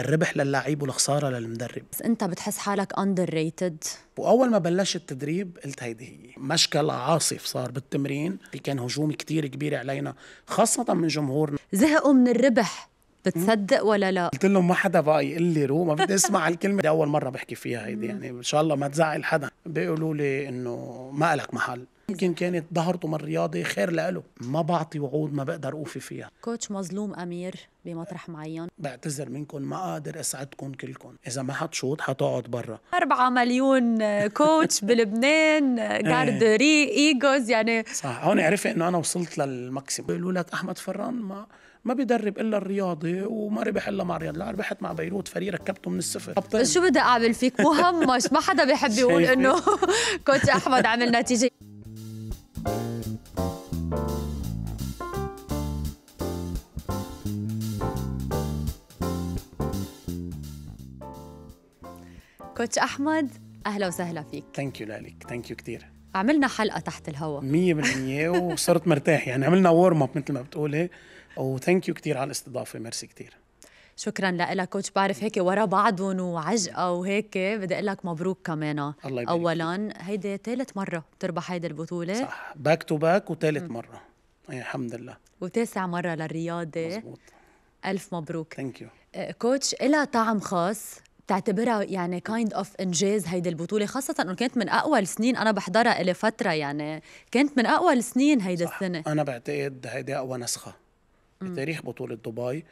الربح للاعيب والخساره للمدرب بس انت بتحس حالك اندر ريتد واول ما بلشت التدريب قلت هيدي هي مشكل عاصف صار بالتمرين في كان هجوم كتير كبير علينا خاصه من جمهورنا زهقوا من الربح بتصدق ولا لا؟ قلت لهم ما حدا بقى يقول لي رو ما بدي اسمع الكلمه دي اول مره بحكي فيها هيدي يعني ان شاء الله ما تزعل حدا بيقولوا لي انه ما لك محل يمكن كانت ظهرته من الرياضي خير لإله ما بعطي وعود ما بقدر أوفي فيها كوتش مظلوم أمير بمطرح معين بعتذر منكم ما قادر أسعدكم كلكم إذا ما حتشوط حتقعد برا 4 مليون كوتش بلبنان إيه. جاردري إيجوز يعني صح هون عرفت إنه أنا وصلت للماكسيموم بيقولوا لك أحمد فران ما ما بيدرب الا الرياضي وما ربح الا مع الرياضي لا ربحت مع بيروت فريق ركبته من الصفر شو بدي اعمل فيك مهمش ما حدا بيحب يقول انه كوتش احمد عمل نتيجه كوتش احمد اهلا وسهلا فيك ثانك يو لك ثانك يو كثير عملنا حلقه تحت الهواء 100% وصرت مرتاح يعني عملنا وورم اب مثل ما بتقولي وثانك يو كثير على الاستضافه ميرسي كثير شكرا لك كوتش بعرف هيك ورا بعضهم وعجقه وهيك بدي اقول لك مبروك كمان الله يبارك اولا هيدي ثالث مره بتربح هيدي البطوله صح باك تو باك وثالث مره اي الحمد لله وتاسع مره للرياضه مزبوط. الف مبروك ثانك يو كوتش لها طعم خاص بتعتبرها يعني كايند اوف انجاز هيدي البطوله خاصه انه كانت من اقوى السنين انا بحضرها الي فتره يعني كانت من اقوى السنين هيدي السنه انا بعتقد هيدي اقوى نسخه بتاريخ بطوله دبي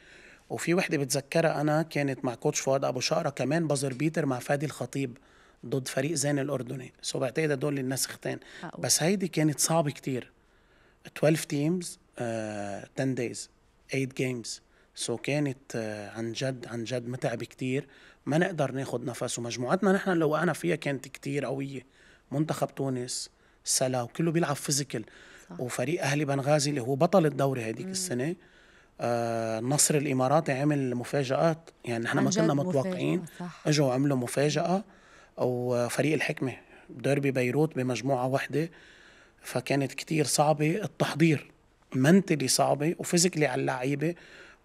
وفي وحده بتذكرها انا كانت مع كوتش فؤاد ابو شقره كمان بازر بيتر مع فادي الخطيب ضد فريق زين الاردني سو بعتقد هدول النسختين بس هيدي كانت صعبه كتير 12 تيمز uh, 10 دايز 8 جيمز سو كانت uh, عن جد عن جد متعبه كتير ما نقدر ناخذ نفس ومجموعتنا نحن اللي وقعنا فيها كانت كتير قويه منتخب تونس سلا وكله بيلعب فيزيكال وفريق اهلي بنغازي اللي هو بطل الدوري هذيك السنه النصر آه، الاماراتي عمل مفاجات يعني احنا ما كنا متوقعين اجوا وعملوا مفاجاه او فريق الحكمه ديربي بيروت بمجموعه واحده فكانت كتير صعبه التحضير منتلي صعبه وفيزيكلي على اللعيبه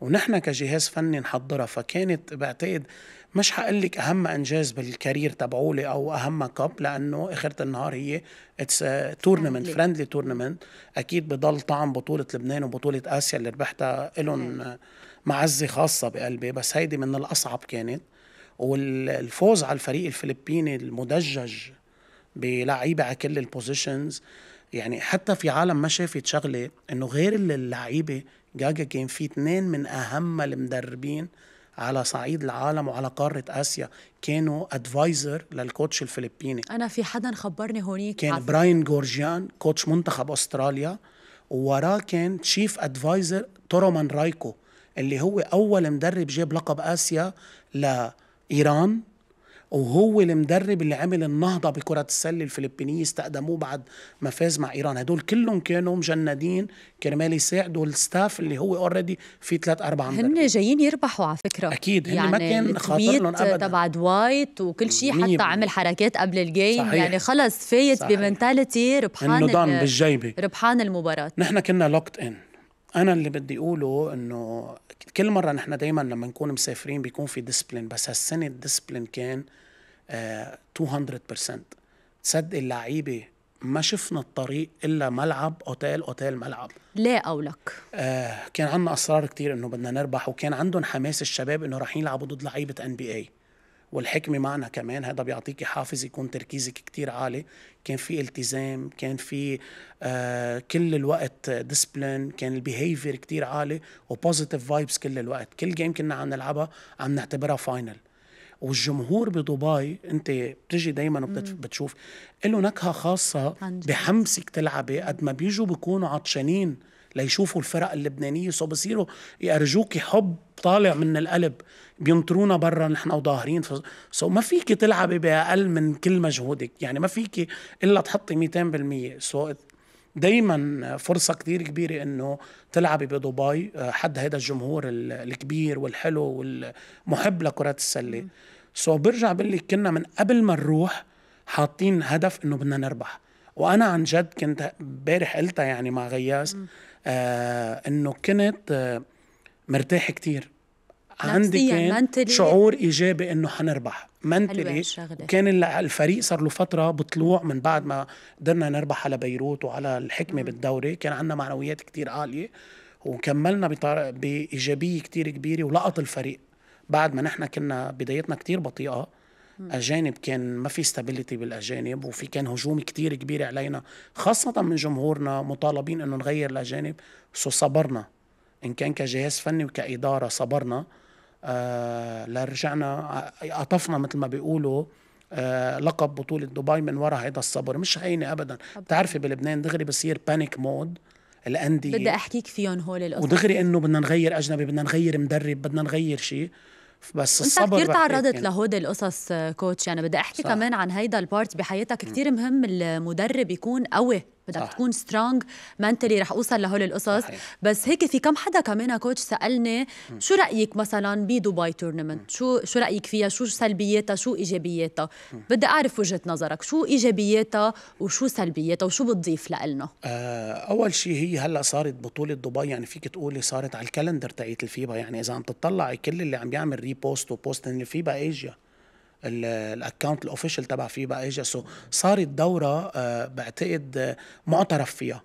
ونحن كجهاز فني نحضرها فكانت بعتقد مش هقول لك اهم انجاز بالكارير تبعولي او اهم كاب لانه اخره النهار هي اتس تورنمنت فريندلي تورنمنت اكيد بضل طعم بطوله لبنان وبطوله اسيا اللي ربحتها لهم معزه خاصه بقلبي بس هيدي من الاصعب كانت والفوز على الفريق الفلبيني المدجج بلعيبه على كل البوزيشنز يعني حتى في عالم ما شافت شغله انه غير اللعيبه جاجا كان في اثنين من اهم المدربين على صعيد العالم وعلى قاره اسيا كانوا ادفايزر للكوتش الفلبيني انا في حدا خبرني هونيك كان عفل. براين جورجيان كوتش منتخب استراليا ووراه كان تشيف ادفايزر تورومان رايكو اللي هو اول مدرب جاب لقب اسيا لايران وهو المدرب اللي عمل النهضه بكره السله الفلبينيه استقدموه بعد ما فاز مع ايران هدول كلهم كانوا مجندين كرمال يساعدوا الستاف اللي هو اوريدي في ثلاث اربع مدربين هن جايين يربحوا على فكره اكيد هن يعني ما كان خاطر لهم ابدا تبع دوايت وكل شيء حتى عمل حركات قبل الجيم صحيح. يعني خلص فايت بمنتاليتي ربحان انه ضن بالجيبه ربحان المباراه نحن كنا لوكت ان انا اللي بدي اقوله انه كل مره نحن دائما لما نكون مسافرين بيكون في ديسبلين بس هالسنه الديسبلين كان آه 200% تصدق اللعيبه ما شفنا الطريق الا ملعب اوتيل اوتيل ملعب ليه قولك؟ آه كان عندنا اصرار كتير انه بدنا نربح وكان عندهم حماس الشباب انه راح يلعبوا ضد لعيبه ان بي اي والحكمه معنا كمان هذا بيعطيك حافز يكون تركيزك كتير عالي كان في التزام كان في آه كل الوقت ديسبلين كان البيهيفير كتير عالي وبوزيتيف فايبس كل الوقت كل جيم كنا عم نلعبها عم نعتبرها فاينل والجمهور بدبي انت بتجي دائما بتشوف له نكهه خاصه بحمسك تلعبي قد ما بيجوا بيكونوا عطشانين ليشوفوا الفرق اللبنانيه سو بصيروا يأرجوكي حب طالع من القلب بينطرونا برا نحن وظاهرين ف... سو ما فيك تلعبي باقل من كل مجهودك يعني ما فيك الا تحطي 200% سو دايما فرصه كثير كبيره انه تلعبي بدبي آه، حد هذا الجمهور الكبير والحلو والمحب لكره السله سو برجع بقول لك كنا من قبل ما نروح حاطين هدف انه بدنا نربح وانا عن جد كنت امبارح قلتها يعني مع غياس آه، انه كنت آه، مرتاح كتير عندي كان منتلي. شعور ايجابي انه حنربح منتلي كان الفريق صار له فتره بطلوع من بعد ما قدرنا نربح على بيروت وعلى الحكمه بالدوري كان عندنا معنويات كتير عاليه وكملنا بايجابيه كتير كبيره ولقط الفريق بعد ما نحن كنا بدايتنا كتير بطيئه اجانب كان ما في ستابيليتي بالاجانب وفي كان هجوم كتير كبير علينا خاصه من جمهورنا مطالبين انه نغير الاجانب سو صبرنا ان كان كجهاز فني وكاداره صبرنا آه لرجعنا قطفنا آه، مثل ما بيقولوا آه لقب بطولة دبي من وراء هيدا الصبر مش هينة أبدا بتعرفي بلبنان دغري بصير بانيك مود الأندية بدي أحكيك فيهم هول الأطفال ودغري إنه بدنا نغير أجنبي بدنا نغير مدرب بدنا نغير شيء بس الصبر انت كثير تعرضت يعني. لهودي القصص آه، كوتش يعني بدي احكي صح. كمان عن هيدا البارت بحياتك كثير مهم المدرب يكون قوي بدك تكون سترونج منتلي رح اوصل لهول القصص صحيح. بس هيك في كم حدا كمان كوتش سالني م. شو رايك مثلا بدبي تورنمنت شو شو رايك فيها شو سلبياتها شو ايجابياتها بدي اعرف وجهه نظرك شو ايجابياتها وشو سلبياتها وشو بتضيف لنا آه اول شيء هي هلا صارت بطوله دبي يعني فيك تقولي صارت على الكالندر تاعت الفيبا يعني اذا عم تطلعي كل اللي عم يعمل ريبوست وبوست ان الفيبا ايجيا الاكونت الاوفيشال تبع فيبا بقى اجا سو صارت دوره آه، بعتقد آه، معترف فيها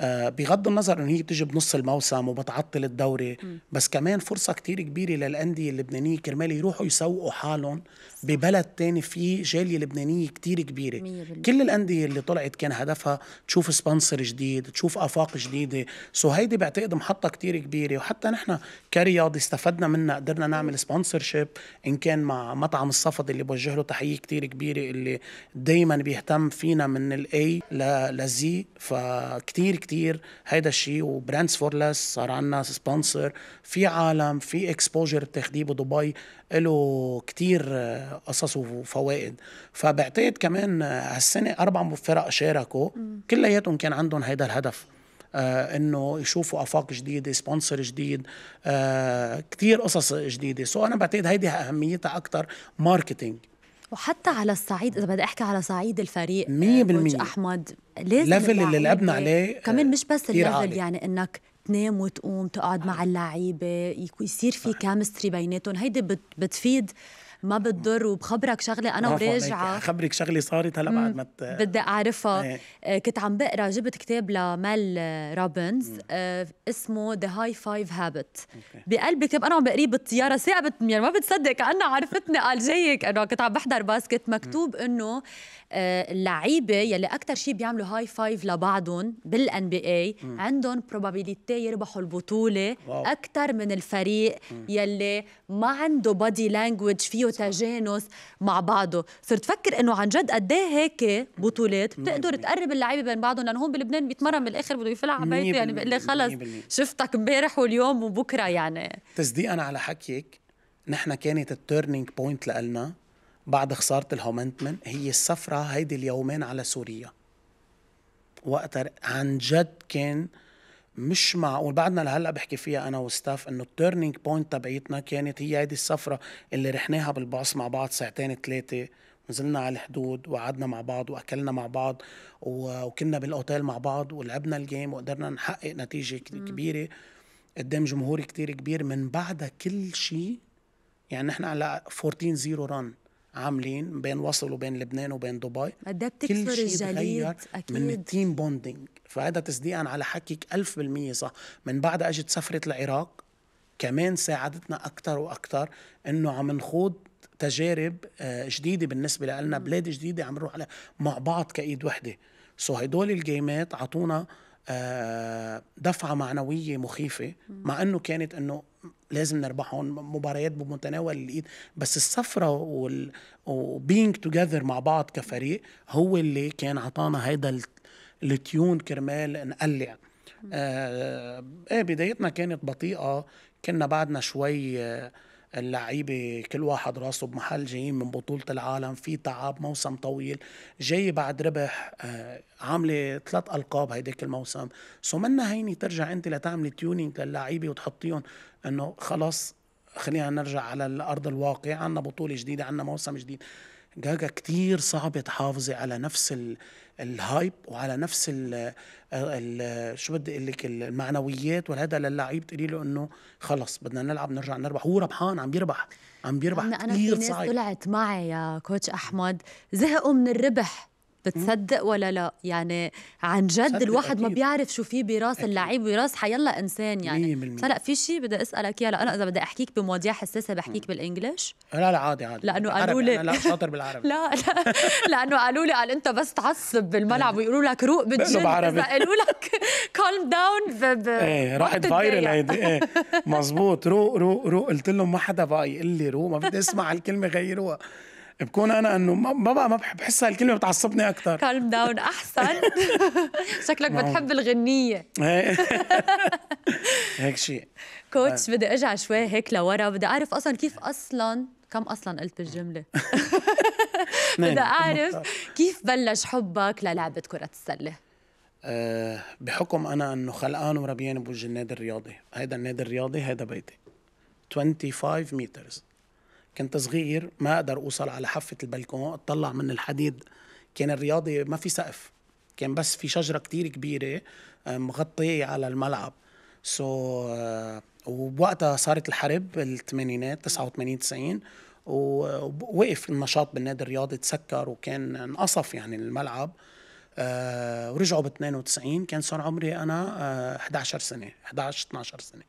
آه، بغض النظر ان هي بتيجي بنص الموسم وبتعطل الدوري بس كمان فرصه كتير كبيره للانديه اللبنانيه كرمال يروحوا يسوقوا حالهم ببلد تاني في جاليه لبنانيه كتير كبيره كل الانديه اللي طلعت كان هدفها تشوف سبونسر جديد تشوف افاق جديده سو هيدي بعتقد محطه كتير كبيره وحتى نحن كرياض استفدنا منها قدرنا نعمل سبونسر شيب ان كان مع مطعم الصفد اللي بوجه له تحيه كتير كبيره اللي دايما بيهتم فينا من الاي للزي فكتير كتير هيدا الشيء وبراندز فور لس صار عندنا سبونسر في عالم في اكسبوجر بتاخديه بدبي له كتير آه، قصص وفوائد فبعتقد كمان آه، هالسنه اربع فرق شاركوا كلياتهم كان عندهم هيدا الهدف آه انه يشوفوا افاق جديده سبونسر جديد آه كتير قصص جديده سو انا بعتقد هيدي اهميتها اكثر ماركتينج وحتى على الصعيد اذا بدي احكي على صعيد الفريق 100% آه، احمد لازم الليفل اللي لعبنا عليه آه، كمان مش بس الليفل يعني انك تنام وتقوم تقعد مع آه. اللعيبه يصير في كامستري بيناتهم هيدي بتفيد ما بتضر وبخبرك شغله انا وراجعه خبرك شغله صارت هلا بعد ما ت... بدي اعرفها إيه. آه، كنت عم بقرا جبت كتاب لمال رابنز آه، اسمه ذا هاي فايف هابت بقلب كتاب انا عم بقريه بالطياره ساعه يعني ما بتصدق كانها عرفتني قال جايك انه كنت عم بحضر باسكت مكتوب انه آه، اللعيبه يلي اكثر شيء بيعملوا هاي فايف لبعضهم بالان بي اي عندهم بروبابيليتي يربحوا البطوله اكثر من الفريق مم. يلي ما عنده بادي لانجوج فيه تجانس مع بعضه صرت فكر انه عن جد قد ايه هيك بطولات بتقدر تقرب اللعيبه بين بعضهم لانه هون بلبنان بيتمرن بالاخر بده يفلع على بيته يعني بقول لي خلص شفتك امبارح واليوم وبكره يعني تصديقا على حكيك نحن كانت التيرنينج بوينت لنا بعد خساره الهومنتمن هي السفره هيدي اليومين على سوريا وقت عن جد كان مش معقول بعدنا لهلا بحكي فيها انا وستاف انه التيرنينج بوينت تبعيتنا كانت هي هيدي السفره اللي رحناها بالباص مع بعض ساعتين ثلاثه نزلنا على الحدود وقعدنا مع بعض واكلنا مع بعض وكنا بالاوتيل مع بعض ولعبنا الجيم وقدرنا نحقق نتيجه كبيره قدام جمهور كتير كبير من بعدها كل شيء يعني نحن على 14 0 ران عاملين بين وصل وبين لبنان وبين دبي ده بتكسر الجليد أكيد. من التيم بوندينج فهذا تصديقا على حكيك ألف بالمية صح من بعد أجت سفرة العراق كمان ساعدتنا أكثر وأكثر إنه عم نخوض تجارب آه، جديدة بالنسبة لنا بلاد جديدة عم نروح عليها مع بعض كإيد وحدة سو هدول الجيمات عطونا آه، دفعة معنوية مخيفة مع أنه كانت أنه لازم نربحهم مباريات بمتناول الايد بس السفره وال وبينج توجذر مع بعض كفريق هو اللي كان عطانا هيدا التيون كرمال نقلع آه, آه بدايتنا كانت بطيئه كنا بعدنا شوي آه اللعيبه كل واحد راسه بمحل جايين من بطوله العالم في تعب موسم طويل جاي بعد ربح آه، عامله ثلاث القاب هيداك الموسم سو منا هيني ترجع انت لتعملي تيونينج للعيبه وتحطيهم انه خلاص خلينا نرجع على الارض الواقع عندنا بطوله جديده عندنا موسم جديد جاجا كتير صعبة تحافظي على نفس الهايب وعلى نفس آه، شو بدي اقول لك المعنويات والهذا للعيب تقولي له انه خلص بدنا نلعب نرجع نربح هو ربحان عم بيربح عم بيربح أنا صعب أنا في ناس طلعت معي يا كوتش احمد زهقوا من الربح بتصدق ولا لا يعني عن جد الواحد أكيد. ما بيعرف شو في براس اللعيب وراس حيلا انسان يعني هلا في شيء بدي اسالك اياه انا اذا بدي احكيك بمواضيع حساسه بحكيك بالانجلش لا لا عادي عادي لانه قالوا لي لا شاطر بالعربي لا لا لانه قالوا لي قال انت بس تعصب بالملعب إيه. ويقولوا لك روق بالجن قالوا لك كالم داون ايه راحت فايرل هيدي ايه مزبوط روق روق روق قلت لهم ما حدا بقى يقول لي روق ما بدي اسمع هالكلمه غيروها بكون انا انه ما بقى ما بحس هالكلمه بتعصبني اكثر كالم داون احسن شكلك نعم. بتحب الغنيه هيك شيء كوتش آه. بدي ارجع شوي هيك لورا بدي اعرف اصلا كيف اصلا كم اصلا قلت بالجمله بدي اعرف كيف بلش حبك للعبه كره السله أه بحكم انا انه خلقان وربيان بوجه النادي الرياضي هيدا النادي الرياضي هيدا بيتي 25 مترز كنت صغير ما اقدر اوصل على حافه البلكون اطلع من الحديد كان الرياضي ما في سقف كان بس في شجره كتير كبيره آه، مغطيه على الملعب سو so, uh, وبوقتها صارت الحرب الثمانينات 89 90 ووقف النشاط بالنادي الرياضي تسكر وكان انقصف يعني الملعب آه، ورجعوا ب 92 كان صار عمري انا 11 سنه 11 12 سنه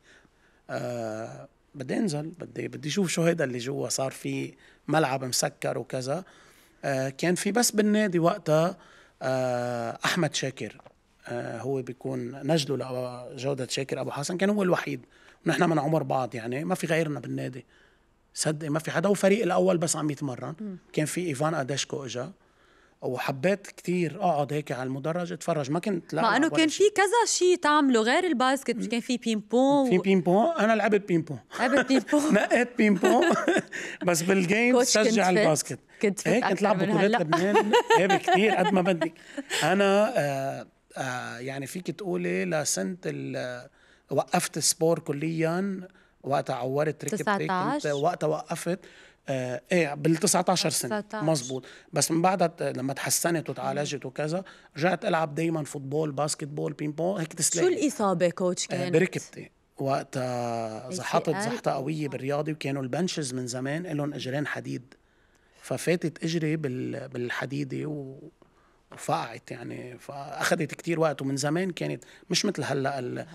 آه بدي انزل بدي بدي اشوف شو هيدا اللي جوا صار في ملعب مسكر وكذا آه، كان في بس بالنادي وقتها آه، احمد شاكر آه، هو بيكون نجله لجودة شاكر ابو حسن كان هو الوحيد ونحن من عمر بعض يعني ما في غيرنا بالنادي صدق ما في حدا وفريق الاول بس عم يتمرن كان في ايفان اديشكو اجا وحبيت كتير اقعد هيك على المدرج اتفرج ما كنت لا مع انه كان في كذا شيء تعمله غير الباسكت كان في بين بون في بين بون انا لعبت بين بون لعبت بين بون نقيت بين بون بس بالجيم شجع الباسكت كنت هيك كنت لعب بطولات لبنان هيك كثير قد ما بدك انا آآ آه، آآ آه، يعني فيك تقولي لسنه وقفت السبور كليا وقتها عورت ركبتي وقتها وقفت آه ايه بال 19 سنه مزبوط بس من بعدها لما تحسنت وتعالجت وكذا رجعت العب دائما فوتبول باسكت بول بين بون هيك تسلق شو الاصابه كوتش آه، كانت؟ آه بركبتي إيه، وقتها زحطت زحطه قويه آه. بالرياضي وكانوا البنشز من زمان لهم اجرين حديد ففاتت اجري بالحديده و فقعت يعني فاخذت كتير وقت ومن زمان كانت مش مثل هلا هل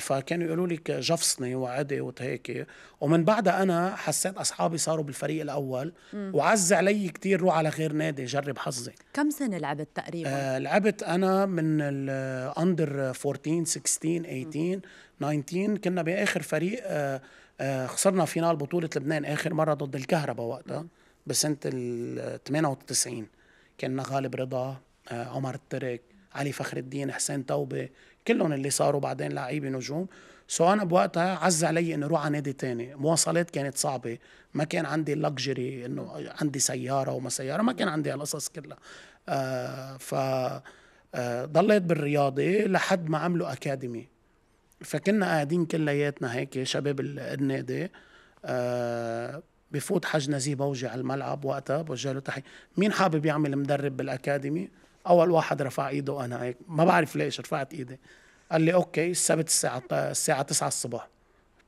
فكانوا يقولوا لك جفصني وعدي وهيك ومن بعدها انا حسيت اصحابي صاروا بالفريق الاول وعز علي كتير روح على غير نادي جرب حظي كم سنه لعبت تقريبا؟ آه لعبت انا من الاندر 14 16 18 19 كنا باخر فريق آه آه خسرنا فينال بطوله لبنان اخر مره ضد الكهرباء وقتها بسنه ال 98 كنا غالب رضا آه، عمر الترك علي فخر الدين حسين توبه كلهم اللي صاروا بعدين لعيبه نجوم سو انا بوقتها عز علي اني اروح على نادي تاني مواصلات كانت صعبه ما كان عندي اللكجري انه عندي سياره وما سياره ما كان عندي هالقصص كلها آه ف آه، ضليت بالرياضه لحد ما عملوا اكاديمي فكنا قاعدين كلياتنا هيك شباب النادي آه بفوت حج نزيه بوجي على الملعب وقتها بوجه له تحيه مين حابب يعمل مدرب بالاكاديمي اول واحد رفع ايده انا هيك ما بعرف ليش رفعت ايدي قال لي اوكي السبت الساعه الساعه 9 الصبح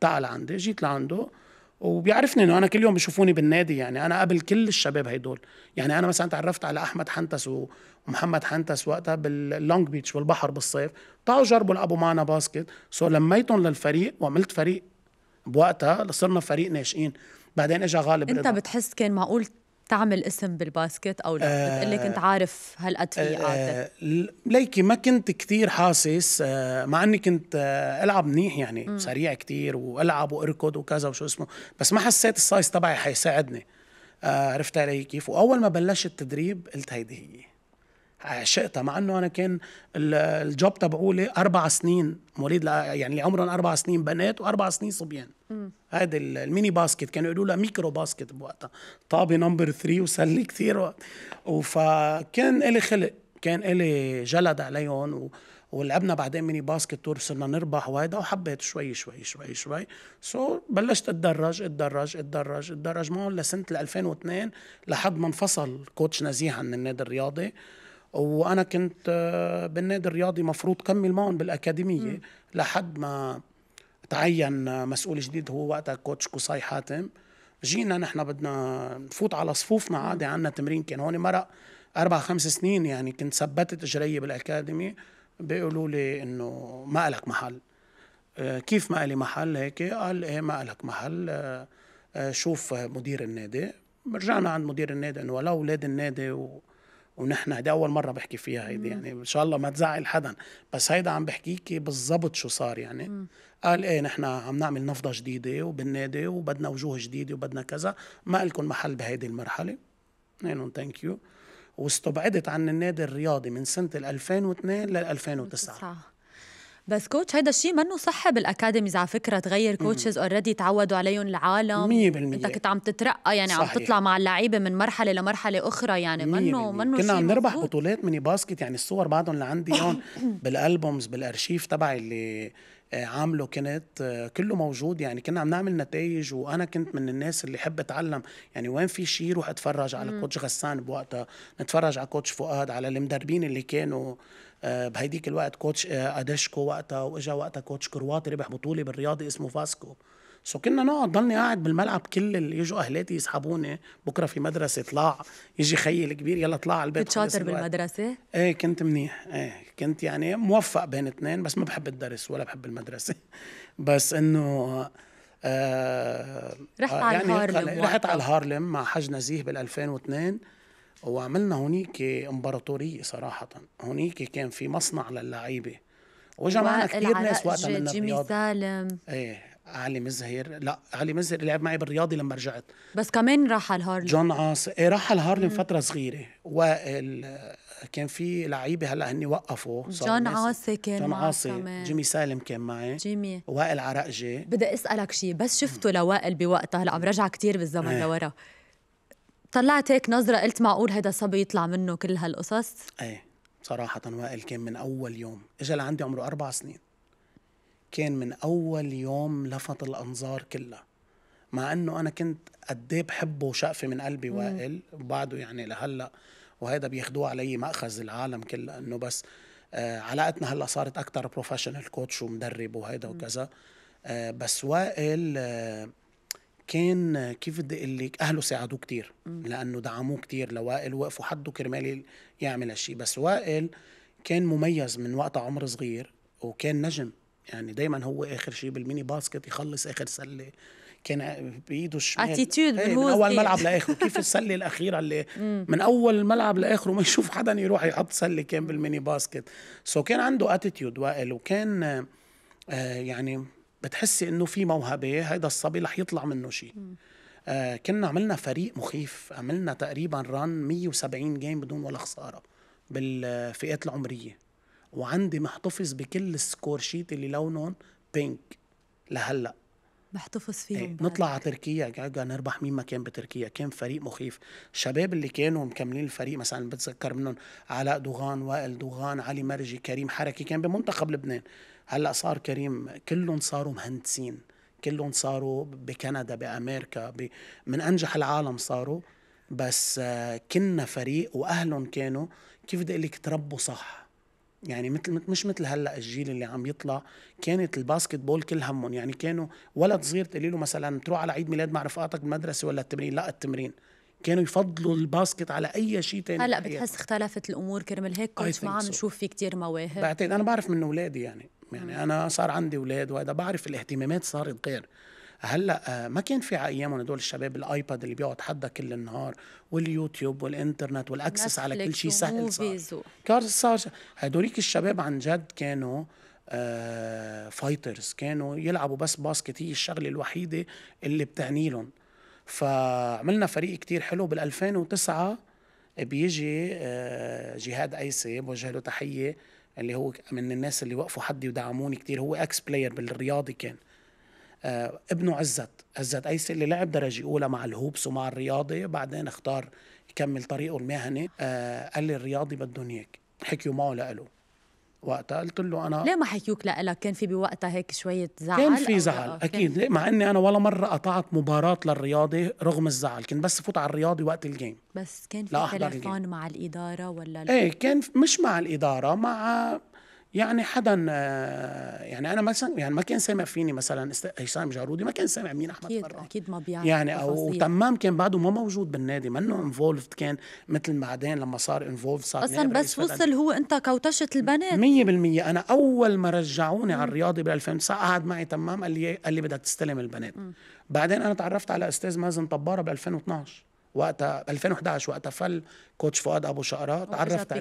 تعال عندي جيت لعنده وبيعرفني انه انا كل يوم بشوفوني بالنادي يعني انا قبل كل الشباب هيدول يعني انا مثلا تعرفت على احمد حنتس ومحمد حنتس وقتها باللونج بيتش والبحر بالصيف طلعوا جربوا العبوا معنا باسكت سو لميتهم للفريق وعملت فريق بوقتها صرنا فريق ناشئين بعدين اجى غالب انت رضا. بتحس كان معقول تعمل اسم بالباسكت او لا آه بتقول لك انت عارف هالقد في آه ليكي ما كنت كثير حاسس آه مع اني كنت آه العب منيح يعني م. سريع كثير والعب واركض وكذا وشو اسمه بس ما حسيت السايز تبعي حيساعدني آه عرفت علي كيف واول ما بلشت التدريب قلت هيدي هي عشقتها مع انه انا كان الجوب تبعولي اربع سنين مواليد يعني اللي عمرهم اربع سنين بنات واربع سنين صبيان هذا الميني باسكت كانوا يقولوا لها ميكرو باسكت بوقتها طابي نمبر 3 وسلي كثير وفكان الي خلق كان الي جلد عليهم و... ولعبنا بعدين ميني باسكت تور صرنا نربح وهيدا وحبيت شوي شوي شوي شوي سو so بلشت اتدرج اتدرج اتدرج اتدرج معهم لسنه 2002 لحد ما انفصل كوتش نزيه عن النادي الرياضي وانا كنت آه، بالنادي الرياضي مفروض كمل معهم بالاكاديميه م. لحد ما تعين آه، مسؤول جديد هو وقتها كوتش قصي حاتم جينا نحن بدنا نفوت على صفوفنا عادي عنا تمرين كان هون مرق اربع خمس سنين يعني كنت ثبتت اجري بالاكاديمي بيقولوا لي انه ما لك محل آه، كيف ما لي محل هيك قال ايه ما لك محل شوف مدير النادي رجعنا عند مدير النادي انه ولا اولاد النادي و... ونحن هيدي اول مره بحكي فيها هيدي يعني ان شاء الله ما تزعل حدا بس هيدا عم بحكيك بالضبط شو صار يعني مم. قال ايه نحن عم نعمل نفضه جديده وبالنادي وبدنا وجوه جديده وبدنا كذا ما لكم محل بهيدي المرحله نينو ثانك يو واستبعدت عن النادي الرياضي من سنه 2002 لل 2009 بس كوتش هيدا الشيء منه صح بالاكاديميز على فكره تغير كوتشز اوريدي تعودوا عليهم العالم 100% انت كنت عم تترقى يعني صحيح. عم تطلع مع اللعيبه من مرحله لمرحله اخرى يعني منه منه كنا عم نربح مفروض. بطولات ميني باسكت يعني الصور بعدهم لعندي هون بالالبومز بالارشيف تبعي اللي آه، عامله كنت آه، كله موجود يعني كنا عم نعمل نتائج وانا كنت من الناس اللي حب اتعلم يعني وين في شيء روح اتفرج على كوتش غسان بوقتها نتفرج على كوتش فؤاد على المدربين اللي كانوا آه، بهيديك الوقت كوتش آه، اديشكو وقتها واجا وقتها كوتش كرواتي ربح بطوله بالرياضي اسمه فاسكو سو كنا نقعد ضلني قاعد بالملعب كل اللي يجوا اهلاتي يسحبوني بكره في مدرسه طلع يجي خيي الكبير يلا طلع على البيت كنت شاطر بالمدرسه؟ ايه كنت منيح ايه كنت يعني موفق بين اثنين بس ما بحب الدرس ولا بحب المدرسه بس انه آه رحت آه يعني على الهارلم رحت على الهارلم مع حاج نزيه بال 2002 وعملنا هونيك امبراطورية صراحة هونيك كان في مصنع للعيبة وجمعنا كثير ناس وقتها من جيمي سالم ايه علي مزهر لا علي مزهر لعب معي بالرياضي لما رجعت بس كمان راح على الهارلم جون عاص ايه راح على الهارلم فترة صغيرة وال... كان في لعيبه هلا هن وقفوا جون عاصي كان جون عاصي جيمي سالم كان معي جيمي وائل عرقجي بدي اسالك شيء بس شفته لوائل بوقتها هلا عم رجع كثير بالزمن إيه. لورا طلعت هيك نظرة قلت معقول هيدا صبي يطلع منه كل هالقصص؟ ايه صراحة وائل كان من أول يوم، إجا لعندي عمره أربع سنين. كان من أول يوم لفت الأنظار كلها. مع إنه أنا كنت قد إيه بحبه وشقفة من قلبي وائل وبعده يعني لهلا وهيدا بياخدوه علي مأخذ العالم كله إنه بس آه علاقتنا هلا صارت أكثر بروفيشنال كوتش ومدرب وهيدا وكذا آه بس وائل آه كان كيف بدي اقول لك اهله ساعدوه كثير لانه دعموه كثير لوائل وقفوا حده كرمال يعمل هالشيء بس وائل كان مميز من وقت عمر صغير وكان نجم يعني دايما هو اخر شيء بالميني باسكت يخلص اخر سله كان بايده الشمال اتيتيود من اول إيه. ملعب لاخره كيف السله الاخيره اللي من اول ملعب لاخره ما يشوف حدا يروح يحط سله كان بالميني باسكت سو so كان عنده اتيتيود وائل وكان آه يعني بتحسي انه في موهبه هيدا الصبي رح يطلع منه شيء آه كنا عملنا فريق مخيف عملنا تقريبا ران 170 جيم بدون ولا خساره بالفئات العمريه وعندي محتفظ بكل السكور شيت اللي لونهم بينك لهلا محتفظ إيه، فيهم ايه. نطلع على تركيا قاعد نربح مين ما كان بتركيا كان فريق مخيف الشباب اللي كانوا مكملين الفريق مثلا بتذكر منهم علاء دوغان وائل دوغان علي مرجي كريم حركي كان بمنتخب لبنان هلا صار كريم كلهم صاروا مهندسين كلهم صاروا بكندا بامريكا ب... من انجح العالم صاروا بس كنا فريق واهلهم كانوا كيف بدي اقول لك تربوا صح يعني مثل مش مثل هلا الجيل اللي عم يطلع كانت الباسكت بول كل همهم يعني كانوا ولد صغير تقول له مثلا تروح على عيد ميلاد مع رفقاتك بالمدرسه ولا التمرين لا التمرين كانوا يفضلوا الباسكت على اي شيء ثاني هلا بتحس اختلفت الامور كرمال هيك كنت ما عم نشوف في كتير مواهب بعتقد انا بعرف من اولادي يعني يعني انا صار عندي اولاد وهذا بعرف الاهتمامات صارت غير هلا آه، ما كان في ايامهم هدول الشباب الايباد اللي بيقعد حدا كل النهار واليوتيوب والانترنت والاكسس على كل شيء سهل صار كار صار هدوليك الشباب عن جد كانوا فايترز آه، كانوا يلعبوا بس باسكت هي الشغله الوحيده اللي بتعني لهم فعملنا فريق كتير حلو بال 2009 بيجي آه، جهاد ايسي بوجه له تحيه اللي هو من الناس اللي وقفوا حدي ودعموني كتير هو اكس بلاير بالرياضي كان آه ابنه عزت عزت ايس اللي لعب درجه اولى مع الهوبس ومع الرياضي بعدين اختار يكمل طريقه المهني آه قال لي الرياضي بدهم اياك حكيوا معه لإله وقتها قلت له انا ليه ما حكيوك لك كان في بوقتها هيك شويه زعل كان في زعل اكيد ليه؟ مع اني انا ولا مره قطعت مباراه للرياضي رغم الزعل كنت بس فوت على الرياضي وقت الجيم بس كان في تليفون مع الاداره ولا ايه كان مش مع الاداره مع يعني حدا يعني انا مثلا يعني ما كان سامع فيني مثلا هشام جارودي ما كان سامع مين احمد اكيد فرقة. اكيد ما بيعرف يعني او تمام كان بعده ما موجود بالنادي منه انفولفد كان مثل بعدين لما صار انفولفد صار اصلا بس وصل هو انت كوتشت البنات 100% انا اول ما رجعوني على الرياضي بال 2009 قعد معي تمام قال لي إيه؟ قال لي بدك تستلم البنات م. بعدين انا تعرفت على استاذ مازن طباره بال 2012 وقتها 2011 وقتها فل كوتش فؤاد ابو شقراء تعرفت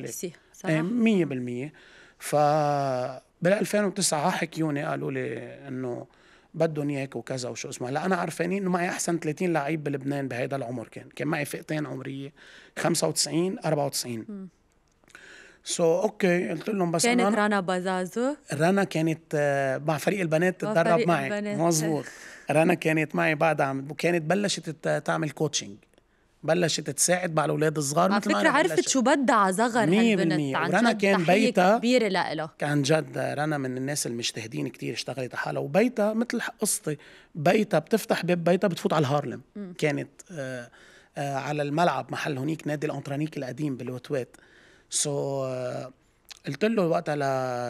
عليه 100% فبال 2009 حكيوني قالوا لي انه بدهم اياك وكذا وشو اسمه هلا انا عرفانين انه معي احسن 30 لعيب بلبنان بهيدا العمر كان كان معي فئتين عمريه 95 94 سو so, اوكي okay. قلت لهم بس كانت رنا بازازو رنا كانت آه، مع فريق البنات تدرب معي مزبوط رنا كانت معي بعد عم وكانت بلشت تعمل كوتشنج بلشت تساعد مع الاولاد الصغار على فكره عرفت شو بدها زغر هالبنت عن ورنا كان بيتها كبيره لإله كان جد رنا من الناس المجتهدين كتير اشتغلت على حالها وبيتها مثل قصتي بيتها بتفتح باب بيتها بتفوت على الهارلم م. كانت آآ آه، آآ آه، على الملعب محل هنيك نادي الانترانيك القديم بالوتوات سو آه، قلت له وقتها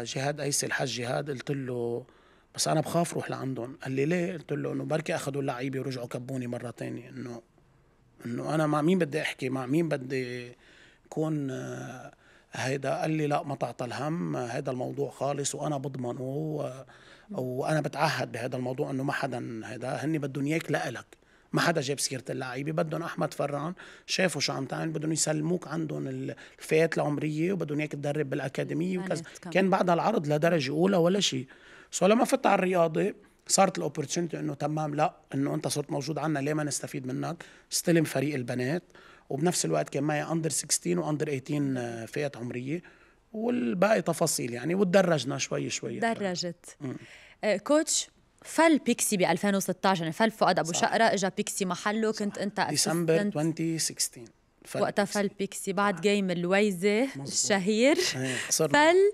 لجهاد ايسي الحاج جهاد قلت له بس انا بخاف روح لعندهم قال لي ليه قلت له انه بركي اخذوا اللعيبه ورجعوا كبوني مره ثانيه انه انه انا مع مين بدي احكي مع مين بدي كون آه، هيدا قال لي لا ما تعطى الهم هيدا الموضوع خالص وانا بضمنه آه، وانا بتعهد بهذا الموضوع انه ما حدا هيدا هن بدهم اياك لإلك ما حدا جاب سيره اللعيبه بدهم احمد فران شافوا شو عم تعمل بدهم يسلموك عندهم الفئات العمريه وبدهم اياك تدرب بالاكاديميه وكذا كان بعدها العرض لدرجة اولى ولا شيء سو لما فت على الرياضه صارت الاوبورتونيتي انه تمام لا انه انت صرت موجود عنا ليه ما نستفيد منك استلم فريق البنات وبنفس الوقت كان معي اندر 16 واندر 18 فئات عمريه والباقي تفاصيل يعني وتدرجنا شوي شوي تدرجت يعني. كوتش آه، فل بيكسي ب 2016 يعني فل فؤاد ابو صح. شقره اجى بيكسي محله صح. كنت انت ديسمبر 2016 وقتها فل بيكسي بعد آه. جيم الويزه الشهير إيه، فل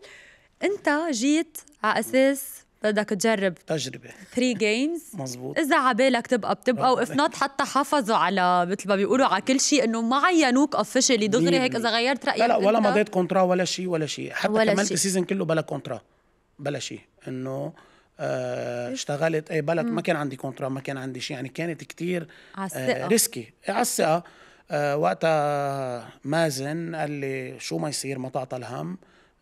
انت جيت على اساس بدك تجرب تجربه 3 جيمز مزبوط اذا عبالك تبقى بتبقى واف نوت حتى حافظوا على مثل ما بيقولوا على كل شيء انه ما عينوك اوفيشلي دغري هيك اذا غيرت رايك لا لا ولا مضيت كونترا ولا شيء ولا شيء حتى ولا كمان السيزون كله بلا كونترا بلا شيء انه آه اشتغلت اي بلد ما كان عندي كونترا ما كان عندي شيء يعني كانت كثير آه ريسكي على الثقه آه وقتها مازن قال لي شو ما يصير ما تعطى الهم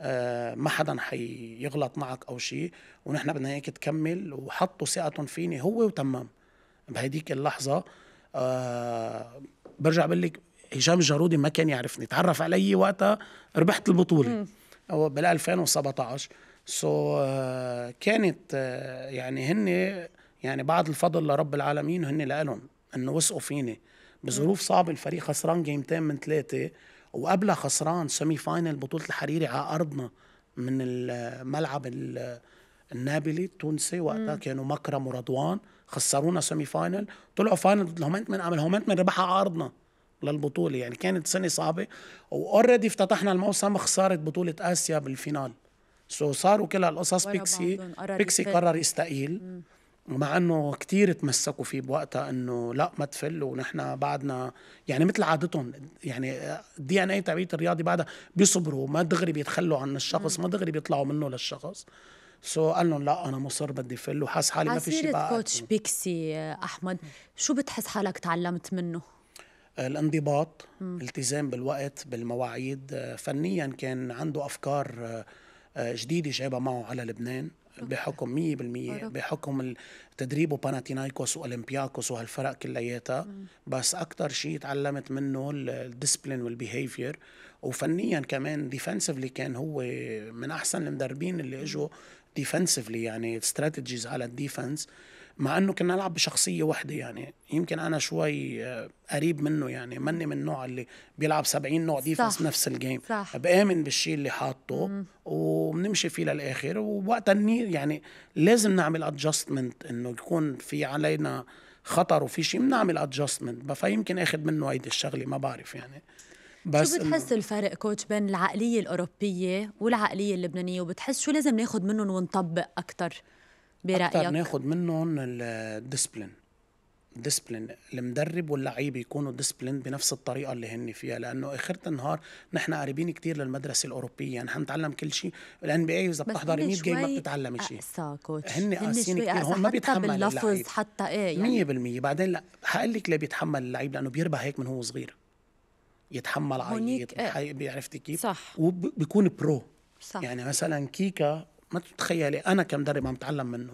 آه، ما حدا حيغلط معك او شيء ونحن بدنا اياك تكمل وحطوا ثقتهم فيني هو وتمام بهديك اللحظه آه برجع بقول لك هشام الجارودي ما كان يعرفني تعرف علي وقتها ربحت البطوله او بال 2017 سو آه كانت آه يعني هن يعني بعد الفضل لرب العالمين هن لهم انه وثقوا فيني بظروف صعبه الفريق خسران جيمتين من ثلاثه وقبلها خسران سيمي فاينل بطوله الحريري على ارضنا من الملعب النابلي التونسي وقتها كانوا مكرم ورضوان خسرونا سيمي فاينل طلعوا فاينل ضد الهومنت من عمل الهومنت من ربحها على ارضنا للبطوله يعني كانت سنه صعبه واوريدي افتتحنا الموسم خساره بطوله اسيا بالفينال سو صاروا كل هالقصص بيكسي بيكسي قرر يستقيل مع انه كتير تمسكوا فيه بوقتها انه لا ما تفل ونحن بعدنا يعني مثل عادتهم يعني الدي ان اي تبعية الرياضي بعدها بيصبروا ما دغري بيتخلوا عن الشخص ما دغري بيطلعوا منه للشخص سو so قال لهم لا انا مصر بدي فل وحاس حالي ما في شيء بقى كوتش بيكسي آه، احمد شو بتحس حالك تعلمت منه؟ الانضباط التزام بالوقت بالمواعيد آه، فنيا كان عنده افكار آه، جديده جايبها معه على لبنان بحكم 100% بحكم تدريبه باناتينايكوس واولمبياكوس وهالفرق كلياتها بس اكثر شيء تعلمت منه الديسبلين والبيهيفير وفنيا كمان ديفنسفلي كان هو من احسن المدربين اللي اجوا ديفنسفلي يعني استراتيجيز على الديفنس مع انه كنا نلعب بشخصيه واحده يعني يمكن انا شوي آه، قريب منه يعني ماني من النوع اللي بيلعب 70 نوع ديفنس نفس الجيم صح. بامن بالشيء اللي حاطه وبنمشي فيه للاخر ووقتها يعني لازم نعمل ادجستمنت انه يكون في علينا خطر وفي شيء بنعمل ادجستمنت فيمكن اخذ منه هيدي الشغله ما بعرف يعني بس شو بتحس الفرق كوتش بين العقليه الاوروبيه والعقليه اللبنانيه وبتحس شو لازم ناخذ منهم ونطبق اكثر برايك اكثر ناخد منهم الديسبلين ديسبلين المدرب واللعيبه يكونوا ديسبلين بنفس الطريقه اللي هن فيها لانه اخره النهار نحن قريبين كتير للمدرسه الاوروبيه نحن نتعلم كل شيء الان بي اي اذا بتحضري 100 جيم ما بتتعلمي شيء هن قاسيين كثير هون ما بيتحمل اللفظ حتى ايه يعني 100% بعدين لا حقول لك ليه بيتحمل اللعيب لانه بيربى هيك من هو صغير يتحمل عيط إيه. عرفتي كيف صح وبيكون برو صح. يعني مثلا كيكا ما تتخيلي انا كمدرب عم بتعلم منه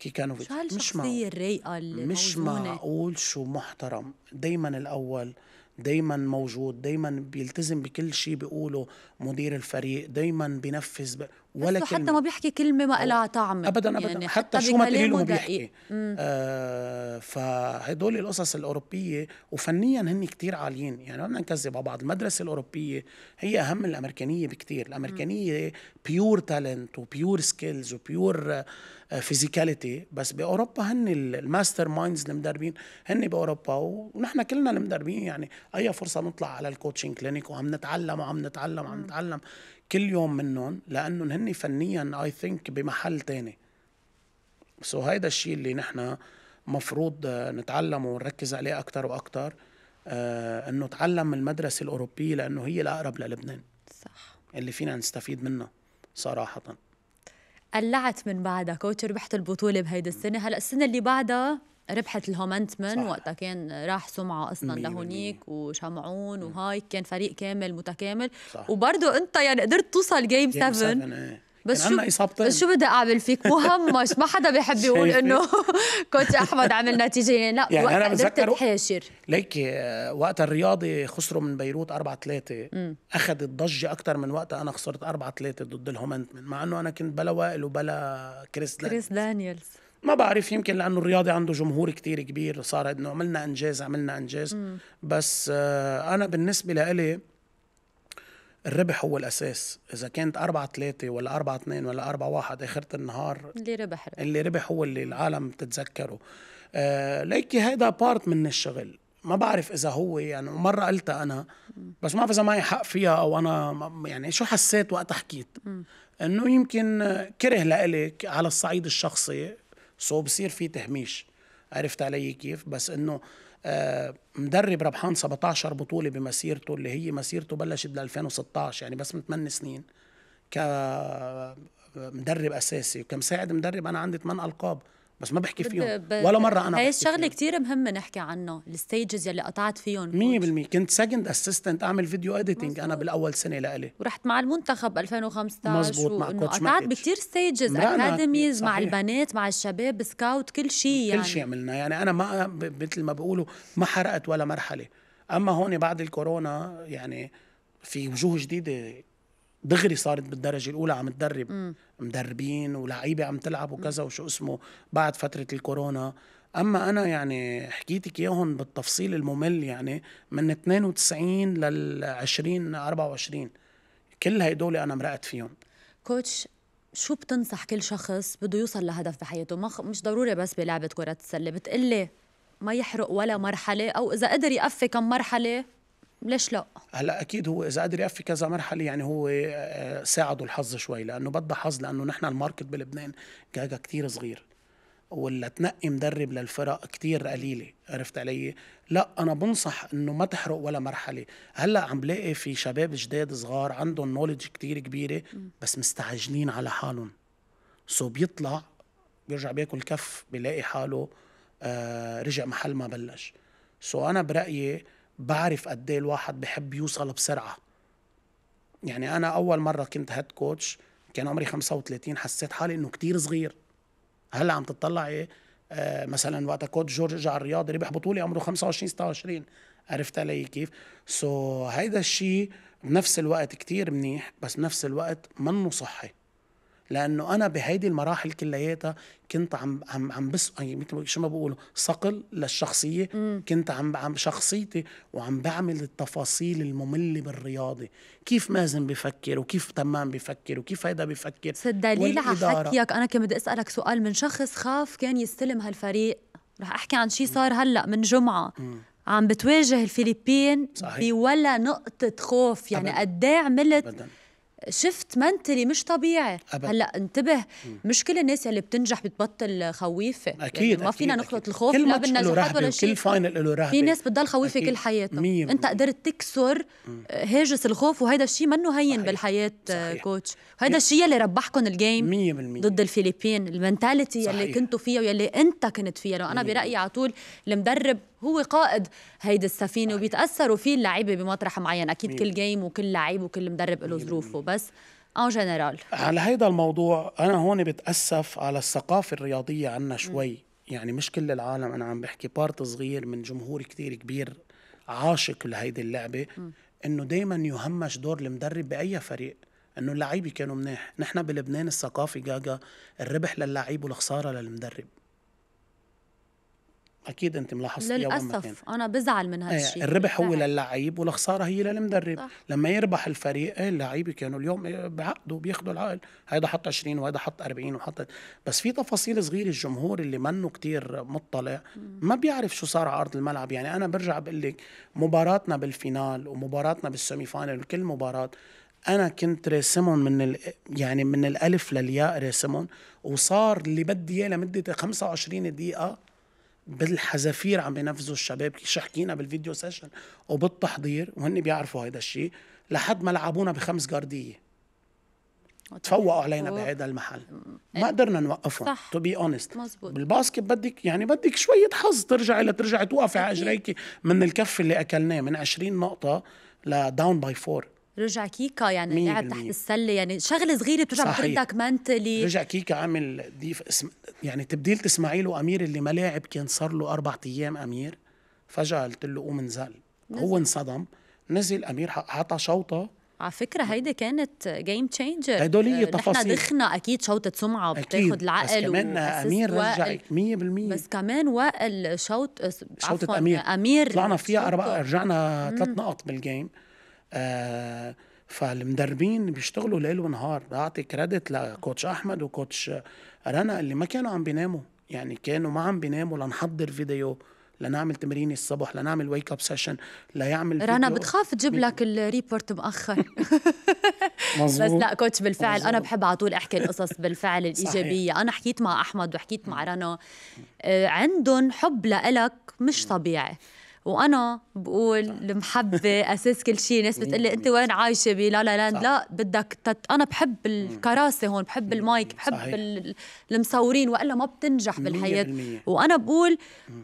كي كانوا شو هالشخصية الرايقة مش معقول شو محترم دايما الأول دايما موجود دايما بيلتزم بكل شيء بيقوله مدير الفريق دايما بينفذ ب... ولكن حتى ما بيحكي كلمه ما لها طعم ابدا ابدا يعني حتى, حتى شو ما تقولي ما بيحكي آه فهدول القصص الاوروبيه وفنيا هن كتير عاليين يعني ما بدنا نكذب على بعض المدرسه الاوروبيه هي اهم من الامريكانيه بكتير الامريكانيه بيور تالنت وبيور سكيلز وبيور فيزيكاليتي بس باوروبا هن الماستر مايندز المدربين هن باوروبا ونحن كلنا المدربين يعني اي فرصه نطلع على الكوتشنج كلينيك وعم نتعلم وعم نتعلم وعم نتعلم كل يوم منهم لانهم هن فنيا اي ثينك بمحل تاني سو هيدا الشيء اللي نحن مفروض نتعلمه ونركز عليه اكثر واكثر آه انه تعلم المدرسه الاوروبيه لانه هي الاقرب للبنان صح اللي فينا نستفيد منها صراحه قلعت من بعدها كوتش ربحت البطوله بهيدي السنه هلا السنه اللي بعدها ربحت الهومنتمن وقتها كان راح سمعه اصلا لهونيك وشمعون وهاي كان فريق كامل متكامل وبرضه انت يعني قدرت توصل جيم إيه. 7 بس شو بس شو بدي اعمل فيك مهمش ما حدا بيحب يقول انه كوتش احمد عمل نتيجه يعني لا يعني وقت انا بتذكر حاشر ليك آه، وقت الرياضي خسروا من بيروت 4 3 اخذت ضجه اكثر من وقت انا خسرت 4 3 ضد الهومنتمن مع انه انا كنت بلا وائل وبلا كريس دانيالز كريس دانيلز. ما بعرف يمكن لانه الرياضي عنده جمهور كتير كبير صار انه عملنا انجاز عملنا انجاز مم. بس آه، انا بالنسبه لإلي الربح هو الاساس اذا كانت 4 3 ولا 4 2 ولا 4 1 اخره النهار اللي ربح ربح. اللي ربح هو اللي العالم بتتذكره آه ليكي هيدا بارت من الشغل ما بعرف اذا هو يعني مره قلتها انا بس ما بعرف اذا معي حق فيها او انا يعني شو حسيت وقت حكيت انه يمكن كره لإلك على الصعيد الشخصي سو بصير في تهميش عرفت علي كيف بس انه آه، مدرب ربحان 17 بطوله بمسيرته اللي هي مسيرته بلشت بال 2016 يعني بس من 8 سنين كمدرب آه، اساسي وكمساعد مدرب انا عندي 8 القاب بس ما بحكي فيهم ولا مره انا هاي الشغله كثير مهمه نحكي عنه الستيجز يلي قطعت فيهم 100% كنت سكند اسيستنت اعمل فيديو اديتنج انا بالاول سنه لإلي ورحت مع المنتخب 2015 مزبوط مع كوتش قطعت بكثير ستيجز اكاديميز مع البنات مع الشباب سكاوت كل شيء يعني كل شيء عملنا يعني انا ما مثل ما بقولوا ما حرقت ولا مرحله اما هون بعد الكورونا يعني في وجوه جديده دغري صارت بالدرجه الاولى عم تدرب مدربين ولعيبه عم تلعب وكذا وشو اسمه بعد فتره الكورونا اما انا يعني حكيتك اياهم بالتفصيل الممل يعني من 92 لل 20 24 كل هدول انا مرقت فيهم كوتش شو بتنصح كل شخص بده يوصل لهدف بحياته مخ... مش ضروري بس بلعبه كره السله بتقلي ما يحرق ولا مرحله او اذا قدر يقفي كم مرحله ليش لا؟ هلا اكيد هو اذا قدر يقفي كذا مرحله يعني هو آه، ساعده الحظ شوي لانه بده حظ لانه نحن الماركت بلبنان جاجا كتير صغير ولا تنقي مدرب للفرق كتير قليلة عرفت علي لا أنا بنصح أنه ما تحرق ولا مرحلة هلأ عم بلاقي في شباب جداد صغار عندهم نولج كتير كبيرة بس مستعجلين على حالهم سو بيطلع بيرجع بياكل كف بيلاقي حاله آه رجع محل ما بلش سو أنا برأيي بعرف قد ايه الواحد بحب يوصل بسرعه يعني انا اول مره كنت هيد كوتش كان عمري 35 حسيت حالي انه كتير صغير هلا عم تطلع ايه آه مثلا وقت كوتش جورج اجى الرياضي ربح بطوله عمره 25 26 عرفت علي كيف سو so, هيدا الشيء بنفس الوقت كتير منيح بس بنفس الوقت منه صحي لانه انا بهيدي المراحل كلياتها كنت عم عم عم بس يعني مثل شو ما بقولوا صقل للشخصيه مم. كنت عم عم شخصيتي وعم بعمل التفاصيل الممله بالرياضه كيف مازن بفكر وكيف تمام بفكر وكيف هيدا بفكر بس الدليل على حكيك انا كنت بدي اسالك سؤال من شخص خاف كان يستلم هالفريق رح احكي عن شيء صار هلا من جمعه مم. عم بتواجه الفلبين صحيح. بولا نقطة خوف يعني قد إيه عملت أبداً. شفت منتلي مش طبيعي أبدا. هلا انتبه مش كل الناس اللي بتنجح بتبطل خويفه يعني اكيد يعني ما فينا أكيد نخلط أكيد. الخوف كل بدنا بالنجاحات ولا شيء كل فاينل له رهبه في ناس بتضل خويفه كل حياتها مية انت قدرت تكسر آه، هاجس الخوف وهيدا الشيء منه هين صحيح. بالحياه آه، صحيح. كوتش هيدا الشيء اللي ربحكم الجيم 100% ضد الفلبين المنتاليتي يلي كنتوا فيها واللي انت كنت فيها لو انا برايي على طول المدرب هو قائد هيدي السفينه وبيتاثروا فيه اللعيبه بمطرح معين اكيد كل جيم وكل لعيب وكل مدرب له ظروفه بس اون جنرال على هيدا الموضوع انا هون بتاسف على الثقافه الرياضيه عنا شوي يعني مش كل العالم انا عم بحكي بارت صغير من جمهور كتير كبير عاشق لهيدي اللعبه انه دائما يهمش دور المدرب باي فريق انه اللعيبه كانوا مناح نحن بلبنان الثقافه جاجا الربح للعيب والخساره للمدرب اكيد انت ملاحظتي للاسف انا بزعل من هالشيء إيه، الربح هو للعيب والخساره هي للمدرب صح. لما يربح الفريق ايه اللعيبه كانوا اليوم إيه، بعقده بياخذوا العقل هيدا حط 20 وهيدا حط 40 وحط بس في تفاصيل صغيره الجمهور اللي منه كتير مطلع ما بيعرف شو صار على ارض الملعب يعني انا برجع بقول لك مباراتنا بالفينال ومباراتنا بالسيمي فاينل وكل مباراه انا كنت راسمهم من ال... يعني من الالف للياء راسمهم وصار اللي بدي اياه لمده 25 دقيقه بالحذافير عم بينفذوا الشباب شو حكينا بالفيديو سيشن وبالتحضير وهن بيعرفوا هيدا الشيء لحد ما لعبونا بخمس جارديه تفوقوا علينا بهذا المحل إيه. ما قدرنا نوقفهم صح تو بي اونست بالباسكت بدك يعني بدك شويه حظ ترجعي لترجعي توقفي على اجريكي من الكف اللي اكلناه من 20 نقطه لداون باي 4 رجع كيكا يعني لعب تحت السله يعني شغله صغيره بترجع بتردك منتلي رجع كيكا عمل ضيف اسم يعني تبديلة اسماعيل وامير اللي ما لاعب كان صار له اربع ايام امير فجاه قلت له قوم انزل هو انصدم نزل امير عطى شوطه على فكرة هيدي كانت جيم تشينجر هدول هي آه، تفاصيل دخنا أكيد شوطة سمعة بتاخذ العقل بس كمان أمير رجع 100% بس كمان وائل شوط آه، شوطة أمير أمير طلعنا فيها اربع رجعنا ثلاث نقط بالجيم آه، فالمدربين بيشتغلوا ليل ونهار اعطي كريدت لكوتش احمد وكوتش رنا اللي ما كانوا عم بيناموا يعني كانوا ما عم بيناموا لنحضر فيديو لنعمل تمرين الصبح لنعمل ويك اب سيشن ليعمل رنا بتخاف تجيب لك الريبورت مؤخر بس لا كوتش بالفعل مزبوط. انا بحب على طول احكي القصص بالفعل الايجابيه صحيح. انا حكيت مع احمد وحكيت مع رنا آه، عندهم حب لإلك مش طبيعي وانا بقول المحبه اساس كل شيء ناس بتقلي انت وين عايشه بلا لا لاند لا بدك تت... انا بحب الكراسه هون بحب المايك بحب المصورين والا ما بتنجح بالحياه وانا بقول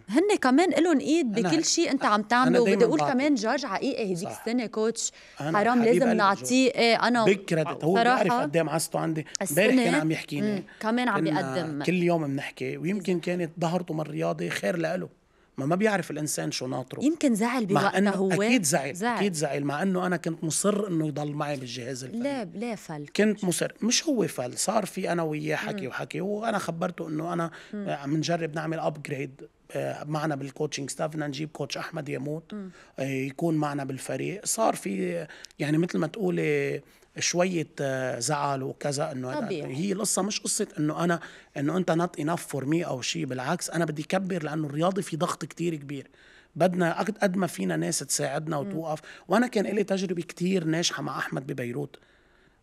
هن كمان لهم ايد بكل شيء انت عم تعمله وبدي اقول كمان جورج حقيقي هذيك السنه كوتش حرام لازم نعطيه ايه انا بكره هو بيعرف قد ايه عندي امبارح كان عم يحكيني كمان عم بيقدم كل يوم بنحكي ويمكن كانت ظهرته من الرياضه خير لإله ما ما بيعرف الانسان شو ناطره يمكن زعل بوقتها هو اكيد زعل, زعل اكيد زعل مع انه انا كنت مصر انه يضل معي بالجهاز الفني لا لا فل كنت مصر مش هو فل صار في انا وياه حكي وحكي وانا خبرته انه انا عم نجرب نعمل ابجريد آه، معنا بالكوتشنج ستاف بدنا نجيب كوتش احمد يموت آه، يكون معنا بالفريق صار في يعني مثل ما تقولي شويه آه، زعل وكذا انه طبيعي. هي القصه مش قصه انه انا انه انت نوت انف فور مي او شيء بالعكس انا بدي كبر لانه الرياضي في ضغط كتير كبير بدنا قد ما فينا ناس تساعدنا وتوقف وانا كان لي تجربه كتير ناجحه مع احمد ببيروت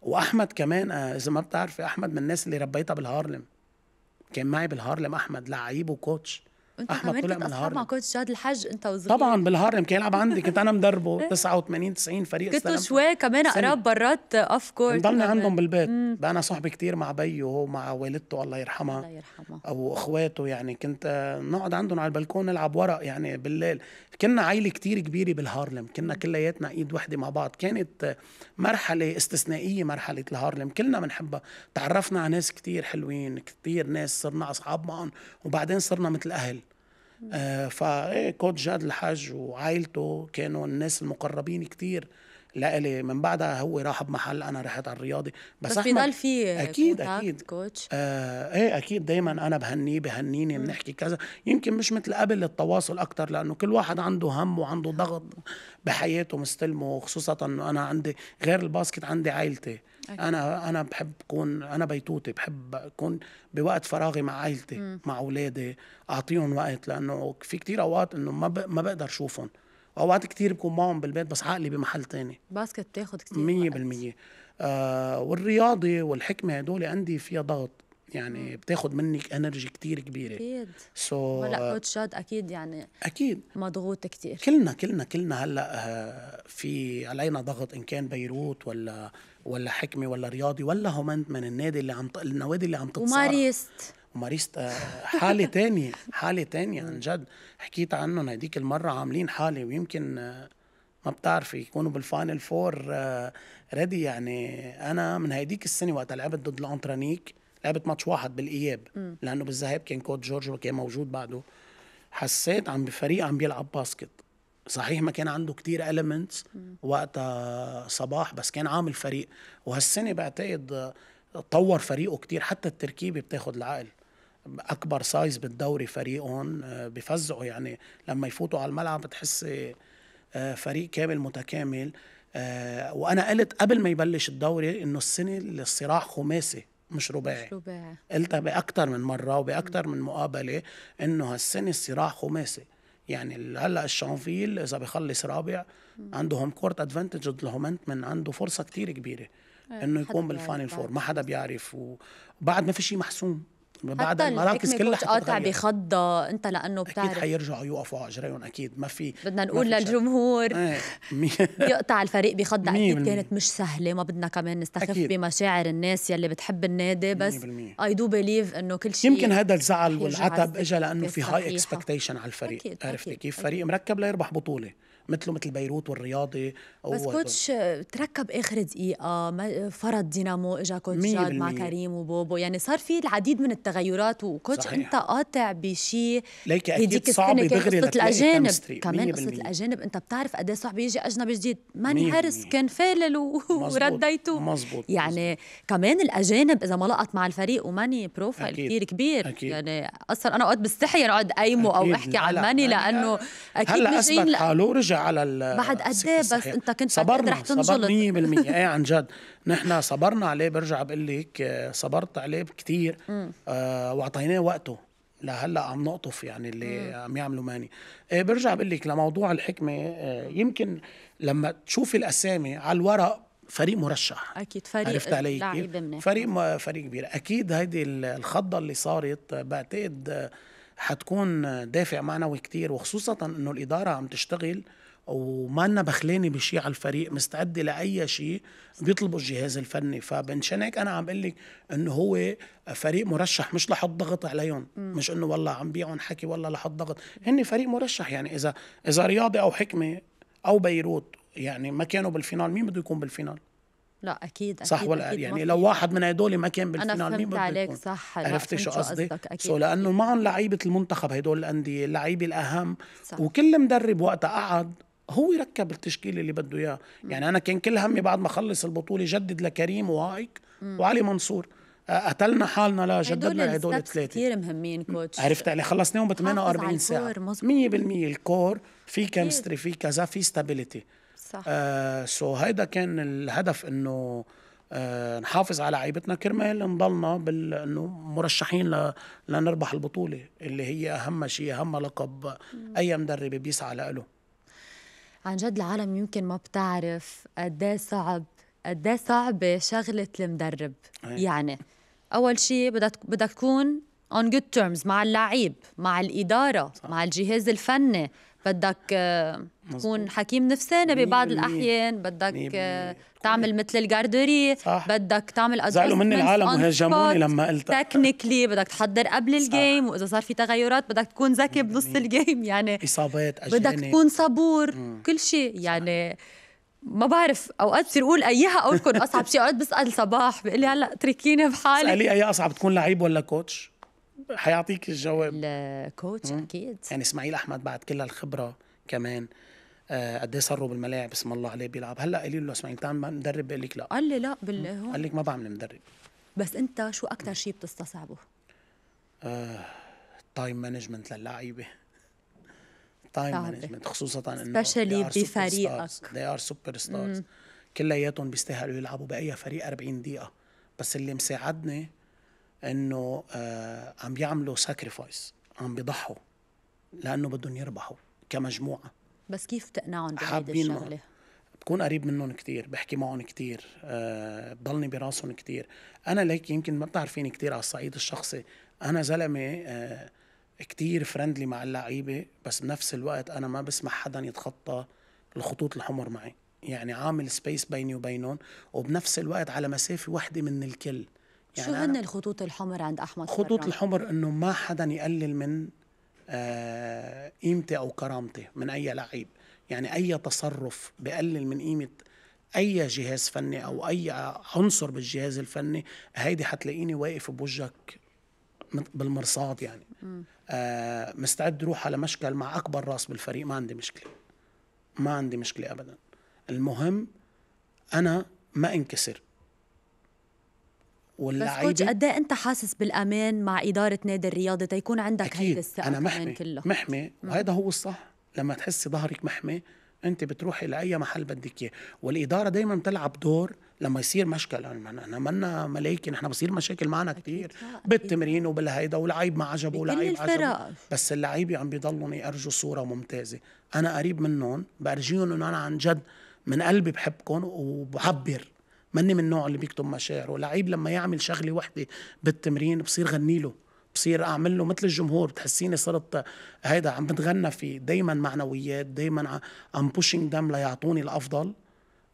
واحمد كمان آه، اذا ما بتعرفي احمد من الناس اللي ربيتها بالهارلم كان معي بالهارلم احمد لعيب وكوتش انت احمد طلع من اصحاب مع كوتش جاد الحج انت وصغير طبعا بالهرم كان يلعب عندي كنت انا مدربه 89 90 فريق كنت شوي كمان قراب برات اوف كورت ضلني عندهم بالبيت بقى انا صاحبي كثير مع بيي وهو مع والدته الله يرحمها الله يرحمها او اخواته يعني كنت نقعد عندهم على البلكون نلعب ورق يعني بالليل كنا عائله كتير كبيره بالهارلم كنا كلياتنا ايد وحده مع بعض كانت مرحله استثنائيه مرحله الهارلم كلنا بنحبها تعرفنا على ناس كتير حلوين كتير ناس صرنا اصحاب معهم وبعدين صرنا مثل اهل آه، كوت جاد الحاج وعائلته كانوا الناس المقربين كتير لإلي من بعدها هو راح بمحل انا رحت على الرياضي بس, بس بضل في اكيد اكيد كوتش آه ايه اكيد دائما انا بهنيه بهنيني بنحكي كذا يمكن مش مثل قبل التواصل اكثر لانه كل واحد عنده هم وعنده ضغط بحياته مستلمه خصوصا انه انا عندي غير الباسكت عندي عائلتي أكيد. انا انا بحب اكون انا بيتوتي بحب اكون بوقت فراغي مع عائلتي مع اولادي اعطيهم وقت لانه في كتير اوقات انه ما ما بقدر اشوفهم اوقات كتير بكون معهم بالبيت بس عقلي بمحل تاني باسكت بتاخد كتير 100% وقت. آه والرياضه والحكمه هدول عندي فيها ضغط يعني بتاخذ منك انرجي كتير كبيره اكيد سو so هلا اكيد يعني اكيد مضغوط كتير كلنا كلنا كلنا هلا آه، في علينا ضغط ان كان بيروت ولا ولا حكمه ولا رياضي ولا هومنت من النادي اللي عم النوادي اللي عم تتصارع وماريست وماريست آه، حاله تانية حاله تانية عن جد حكيت عنهم هذيك المره عاملين حاله ويمكن آه، ما بتعرفي يكونوا بالفاينل فور ريدي يعني انا من هيديك السنه وقت لعبت ضد الانترانيك لعبت ماتش واحد بالاياب م. لانه بالذهاب كان كوت جورج وكان موجود بعده حسيت عم بفريق عم بيلعب باسكت صحيح ما كان عنده كتير المنتس وقتها صباح بس كان عامل فريق وهالسنه بعتقد طور فريقه كتير حتى التركيبه بتاخد العقل اكبر سايز بالدوري فريقهم آه، بفزعوا يعني لما يفوتوا على الملعب بتحس آه، فريق كامل متكامل آه، وانا قلت قبل ما يبلش الدوري انه السنه الصراع خماسي مش رباعي مش رباعي قلتها باكثر من مره وباكثر من مقابله انه هالسنه الصراع خماسي يعني هلا الشانفيل اذا بخلص رابع عنده هوم كورت ادفانتج ضد من عنده فرصه كتير كبيره إيه، انه يكون بالفاينل فور ما حدا بيعرف وبعد ما في شيء محسوم بعد المراكز كلها قاطع بخضة انت لانه بتعرف اكيد حيرجعوا يوقفوا على اجريهم اكيد ما في بدنا نقول للجمهور إيه. يقطع الفريق بخضة اكيد كانت مش سهلة ما بدنا كمان نستخف أكيد. بمشاعر الناس يلي بتحب النادي بس اي دو بليف انه كل شيء يمكن هذا الزعل والعتب اجى لانه في هاي اكسبكتيشن على الفريق أكيد. عرفتي أكيد. كيف فريق مركب ليربح بطولة مثله مثل بيروت والرياضي أو بس كوتش تركب اخر دقيقه فرض دينامو اجا كوتش جاد مع كريم وبوبو يعني صار في العديد من التغيرات وكوتش صحيح. انت قاطع بشيء ليك اكيد صعب دغري قصه الاجانب كمان قصه الاجانب انت بتعرف قد ايه صعب يجي اجنبي جديد ماني هارس كان فالل و... ورديته مزبوط يعني مزبوط. كمان الاجانب اذا ما لقط مع الفريق وماني بروفايل كثير كبير أكيد. يعني اصلا انا اوقات بستحي اقعد يعني قيمه او احكي عن ماني يعني لانه اكيد هلا اثبت حاله ورجع على ال بعد قد ايه بس انت كنت إيه صبرنا رح تنجلط 100% ايه عن جد نحن صبرنا عليه برجع بقول لك آه، صبرت عليه كثير آه واعطيناه وقته لهلا عم نقطف يعني اللي مم. عم يعملوا ماني آه برجع بقول لك لموضوع الحكمه آه يمكن لما تشوفي الاسامي على الورق فريق مرشح اكيد فريق عرفت علي فريق فريق كبير اكيد هيدي الخضه اللي صارت آه، بعتقد آه، حتكون دافع معنوي كتير وخصوصا انه الاداره عم تشتغل وما لنا بخلاني بشيء على الفريق مستعد لاي شيء بيطلبوا الجهاز الفني فبنشان هيك انا عم بقول لك انه هو فريق مرشح مش لحط ضغط عليهم مش انه والله عم بيعهم حكي والله لحط ضغط هن فريق مرشح يعني اذا اذا رياضي او حكمه او بيروت يعني ما كانوا بالفينال مين بده يكون بالفينال لا اكيد اكيد صح ولا أكيد يعني لو واحد من هدول ما كان بالفينال مين بده عليك يكون. صح عرفتي شو قصدي؟ سو لانه معهم لعيبه المنتخب هدول الانديه اللعيبه الاهم صح. وكل مدرب وقتها قعد هو يركب التشكيل اللي بده اياه يعني انا كان كل همي بعد ما اخلص البطوله جدد لكريم وهايك وعلي منصور قتلنا حالنا لا جددنا هدول الثلاثه كثير مهمين كوتش عرفت علي خلصناهم ب 48 ساعه 100% الكور في كيمستري في كذا في ستابيليتي صح آه سو هيدا كان الهدف انه آه نحافظ على لعيبتنا كرمال نضلنا بال انه مرشحين ل... لنربح البطوله اللي هي اهم شيء اهم لقب اي مدرب بيسعى له عن جد العالم يمكن ما بتعرف قد إيه صعب قد إيه صعبة شغلة المدرب أي. يعني أول شيء بدك بدك تكون اون جود terms مع اللعيب مع الإدارة صح. مع الجهاز الفني بدك آه، تكون حكيم نفساني ببعض الاحيان بدك آه، تعمل مثل الجاردوري بدك تعمل زعلوا مني العالم وهاجموني لما قلت تكنيكلي بدك تحضر قبل الجيم واذا صار في تغيرات بدك تكون ذكي بنص الجيم يعني اصابات أجانب. بدك تكون صبور كل شيء يعني ما بعرف اوقات بصير اقول ايها لكم اصعب شيء اوقات بسال صباح بيقول لي هلا اتركيني بحالي سالي اي اصعب تكون لعيب ولا كوتش حيعطيك الجواب الكوتش اكيد يعني اسماعيل احمد بعد كل الخبره كمان آه، قد ايه صاروا بالملاعب اسم الله عليه بيلعب هلا قالوا له اسماعيل بتعمل مدرب بقول لك لا قال لي لا بال هون قال لك ما بعمل مدرب بس انت شو اكثر شيء بتستصعبه؟ آه، التايم مانجمنت للعيبه تايم مانجمنت خصوصا انه سبيشلي بفريقك ذي ار سوبر ستارز كلياتهم بيستاهلوا يلعبوا باي فريق 40 دقيقه بس اللي مساعدني انه آه، عم بيعملوا ساكريفايس عم بيضحوا لانه بدهم يربحوا كمجموعه بس كيف تقنعهم بهيدي الشغله؟ بكون قريب منهم كتير بحكي معهم كتير أه بضلني براسهم كتير انا ليك يمكن ما بتعرفيني كتير على الصعيد الشخصي انا زلمه أه كتير فرندلي مع اللعيبه بس بنفس الوقت انا ما بسمح حدا يتخطى الخطوط الحمر معي يعني عامل سبيس بيني وبينهم وبنفس الوقت على مسافه وحده من الكل يعني شو هن الخطوط الحمر عند احمد خطوط الحمر انه ما حدا يقلل من آه، قيمتي او كرامتي من اي لعيب يعني اي تصرف بقلل من قيمه اي جهاز فني او اي عنصر بالجهاز الفني هيدي حتلاقيني واقف بوجهك بالمرصاد يعني آه مستعد روح على مشكل مع اكبر راس بالفريق ما عندي مشكله ما عندي مشكله ابدا المهم انا ما انكسر واللعيبه بس كوتش قد إيه انت حاسس بالامان مع اداره نادي الرياضه تيكون عندك هيدا هيدي الثقه انا محمي كله. محمي وهذا هو الصح لما تحسي ظهرك محمي انت بتروحي لاي محل بدك اياه والاداره دائما بتلعب دور لما يصير مشكل يعني احنا منا ملايكه نحن بصير مشاكل معنا كثير آه، بالتمرين وبالهيدا واللعيب ما عجبه ولعيب عجبه بس اللعيبه عم بيضلهم يرجوا صوره ممتازه انا قريب منهم بارجيهم انه انا عن جد من قلبي بحبكم وبعبر ماني من النوع اللي بيكتب مشاعره لعيب لما يعمل شغله وحده بالتمرين بصير غني له بصير اعمل له مثل الجمهور بتحسيني صرت هيدا عم بتغنى فيه دائما معنويات دائما ام بوشينج دم ليعطوني الافضل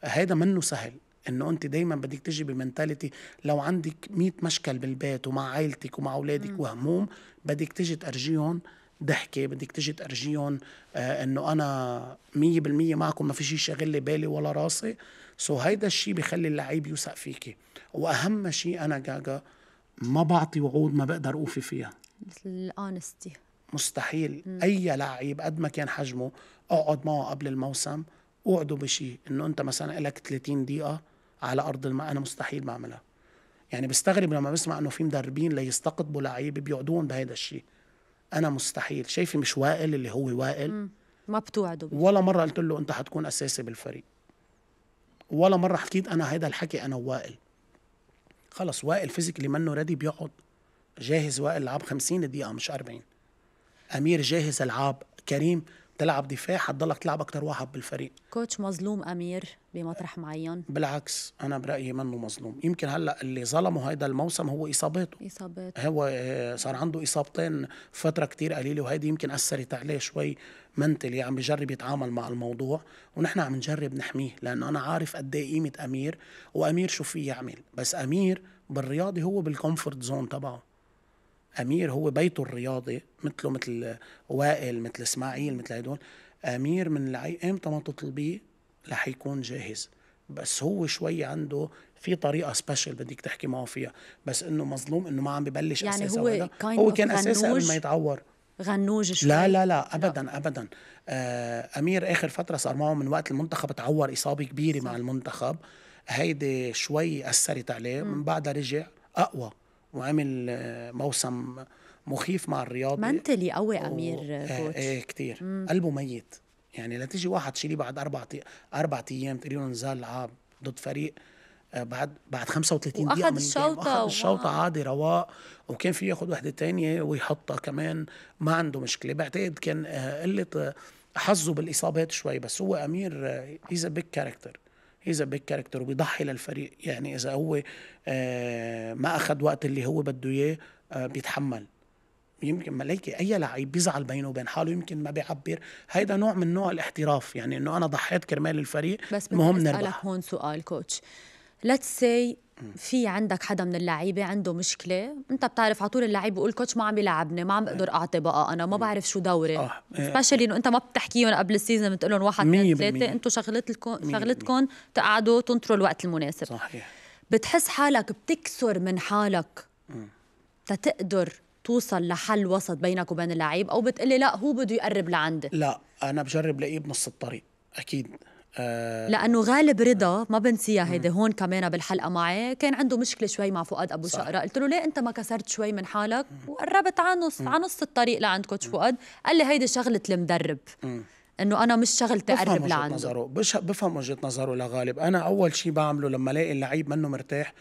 هيدا منه سهل انه انت دايما بدك تجي بمنتاليتي لو عندك 100 مشكل بالبيت ومع عائلتك ومع اولادك وهموم بدك تجي تأرجيهم ضحكه بدك تجي تأرجيهم آه انه انا 100% معكم ما في شيء شاغل لي بالي ولا راسي سو هيدا الشيء بخلي اللعيب يوثق فيكي واهم شيء انا جاجا ما بعطي وعود ما بقدر اوفي فيها مثل الاونستي مستحيل مم. اي لعيب قد ما كان حجمه اقعد معه قبل الموسم اوعده بشيء انه انت مثلا لك 30 دقيقه على ارض الماء انا مستحيل ما اعملها يعني بستغرب لما بسمع انه في مدربين ليستقطبوا لعيبه بيقعدون بهيدا الشيء انا مستحيل شايفه مش وائل اللي هو وائل مم. ما بتوعده ولا مره قلت له انت حتكون اساسي بالفريق ولا مره حكيت انا هيدا الحكي انا ووائل خلص وائل فيزيكلي منه ردي بيقعد جاهز وائل لعب 50 دقيقه مش 40 امير جاهز العاب كريم تلعب دفاع حتضلك تلعب اكثر واحد بالفريق كوتش مظلوم امير بمطرح معين بالعكس انا برايي منه مظلوم يمكن هلا اللي ظلمه هيدا الموسم هو اصاباته اصاباته هو آه، صار عنده اصابتين فتره كتير قليله وهيدي يمكن اثرت عليه شوي منتلي يعني عم بجرب يتعامل مع الموضوع ونحن عم نجرب نحميه لانه انا عارف قد ايه قيمه امير وامير شو فيه يعمل بس امير بالرياضي هو بالكومفورت زون تبعه امير هو بيته الرياضي مثله مثل وائل مثل اسماعيل مثل هدول امير من العي امتى ما تطلبيه رح يكون جاهز بس هو شوي عنده في طريقه سبيشال بدك تحكي معه فيها بس انه مظلوم انه ما عم ببلش يعني اساسا هو, هو كان اساسا قبل ما يتعور غنوج شوي لا لا لا ابدا لا. ابدا آه امير اخر فتره صار معه من وقت المنتخب تعور اصابه كبيره صح. مع المنتخب هيدي شوي اثرت عليه م. من بعدها رجع اقوى وعمل آه، موسم مخيف مع الرياضي منتلي قوي امير آه، كوتش ايه آه، كثير قلبه ميت يعني لا تيجي واحد تشيليه بعد اربع تي... اربع ايام تقريبا نزال لعب ضد فريق بعد بعد 35 دقيقه من الشوطه اخذ الشوطه عادي رواق وكان في ياخذ وحده تانية ويحطها كمان ما عنده مشكله بعتقد كان قله حظه بالاصابات شوي بس هو امير هيز بيج كاركتر هيز بيج كاركتر وبيضحي للفريق يعني اذا هو آه، ما اخذ وقت اللي هو بده اياه آه، بيتحمل يمكن ملايكي اي لعيب بيزعل بينه وبين حاله يمكن ما بيعبر هيدا نوع من نوع الاحتراف يعني انه انا ضحيت كرمال الفريق بس المهم نربح هون سؤال كوتش ليتس سي في عندك حدا من اللعيبه عنده مشكله انت بتعرف على طول اللعيب بيقول كوتش ما عم يلعبني ما عم بقدر اعطي بقى انا ما بعرف شو دوري آه. سبيشلي إيه. انه انت ما بتحكيهم قبل السيزون بتقول لهم واحد اثنين ثلاثه انتم شغلتكم شغلتكم تقعدوا تنطروا الوقت المناسب صحيح بتحس حالك بتكسر من حالك تتقدر توصل لحل وسط بينك وبين اللعيب او بتقلي لا هو بده يقرب لعندي لا انا بجرب لاقيه بنص الطريق اكيد آه لانه غالب آه. رضا ما بنسيها هيدي هون كمان بالحلقه معي كان عنده مشكله شوي مع فؤاد ابو شقره قلت له ليه انت ما كسرت شوي من حالك وقربت على نص على نص الطريق لعند كوتش فؤاد قال لي هيدي شغله المدرب انه انا مش شغلتي اقرب لعنده بفهم وجهه نظره بفهم وجهه نظره لغالب انا اول شيء بعمله لما الاقي اللعيب منه مرتاح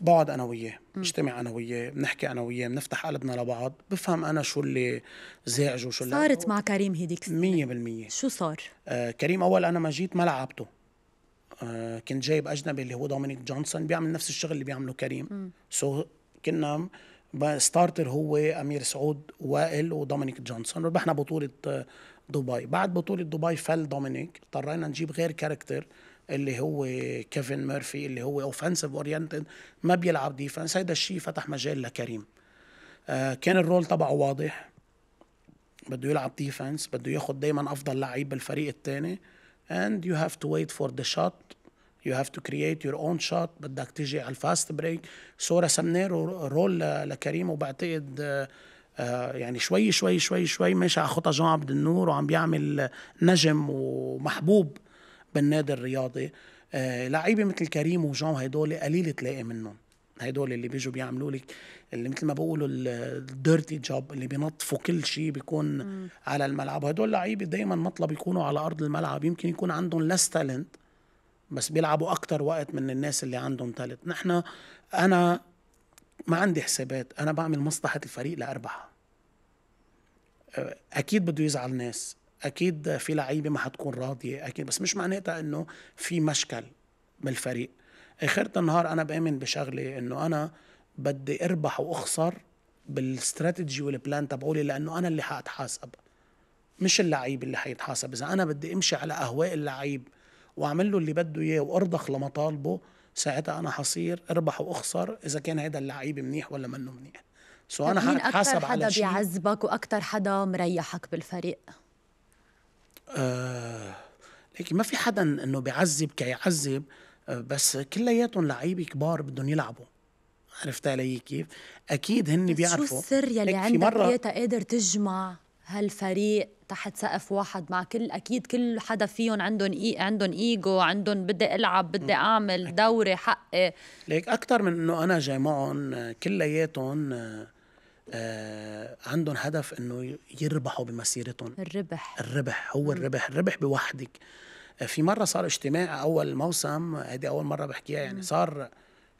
بقعد انا وياه بجتمع انا وياه بنحكي انا وياه بنفتح قلبنا لبعض بفهم انا شو اللي زعجه وشو اللي صارت مع كريم مية 100% شو صار آه كريم اول انا ما جيت ما لعبته آه كنت جايب اجنبي اللي هو دومينيك جونسون بيعمل نفس الشغل اللي بيعمله كريم سو so, كنا ستارتر هو امير سعود وائل ودومينيك جونسون ربحنا بطوله آه، دبي بعد بطوله دبي فل دومينيك اضطرينا نجيب غير كاركتر اللي هو كيفن ميرفي اللي هو اوفنسيف اورينتد ما بيلعب ديفنس هيدا الشيء فتح مجال لكريم آه كان الرول تبعه واضح بده يلعب ديفنس بده ياخذ دايما افضل لعيب بالفريق الثاني اند يو هاف تو ويت فور ذا شوت يو هاف تو كرييت يور اون شوت بدك تيجي على الفاست بريك سو رسمنا رول لكريم وبعتقد آه،, آه يعني شوي شوي شوي شوي ماشي على خطى جون عبد النور وعم بيعمل نجم ومحبوب بالنادي الرياضي آه، لعيبه مثل كريم وجون هدول قليل تلاقي منهم هدول اللي بيجوا بيعملوا لك اللي مثل ما بقولوا الديرتي جوب اللي بينظفوا كل شيء بيكون م. على الملعب هدول لعيبه دائما مطلب يكونوا على ارض الملعب يمكن يكون عندهم لس تالنت بس بيلعبوا اكثر وقت من الناس اللي عندهم تالنت نحن انا ما عندي حسابات انا بعمل مصلحه الفريق لاربحه آه، اكيد بده يزعل ناس اكيد في لعيبه ما حتكون راضيه اكيد بس مش معناتها انه في مشكل بالفريق اخرة النهار انا بامن بشغله انه انا بدي اربح واخسر بالاستراتيجي والبلان تبعولي لانه انا اللي حاتحاسب مش اللعيب اللي حيتحاسب اذا انا بدي امشي على اهواء اللعيب واعمل له اللي بده اياه وارضخ لمطالبه ساعتها انا حصير اربح واخسر اذا كان هذا اللعيب منيح ولا منه منيح سو انا حاتحاسب على شيء مين اكثر حدا بيعذبك واكثر حدا مريحك بالفريق هيك ما في حدا انه بيعذب كيعذب آه، بس كلياتهم لعيبه كبار بدهم يلعبوا عرفت علي كيف؟ اكيد هن بيعرفوا شو السر يلي عندك مرة... قادر تجمع هالفريق تحت سقف واحد مع كل اكيد كل حدا فيهم عندهم إي... عندهم ايجو عندهم بدي العب بدي اعمل دوري حقي ليك اكثر من انه انا جاي معهم آه، كلياتهم آه، آه عندهم هدف انه يربحوا بمسيرتهم الربح الربح هو الربح الربح بوحدك آه، في مره صار اجتماع اول موسم هذه اول مره بحكيها يعني صار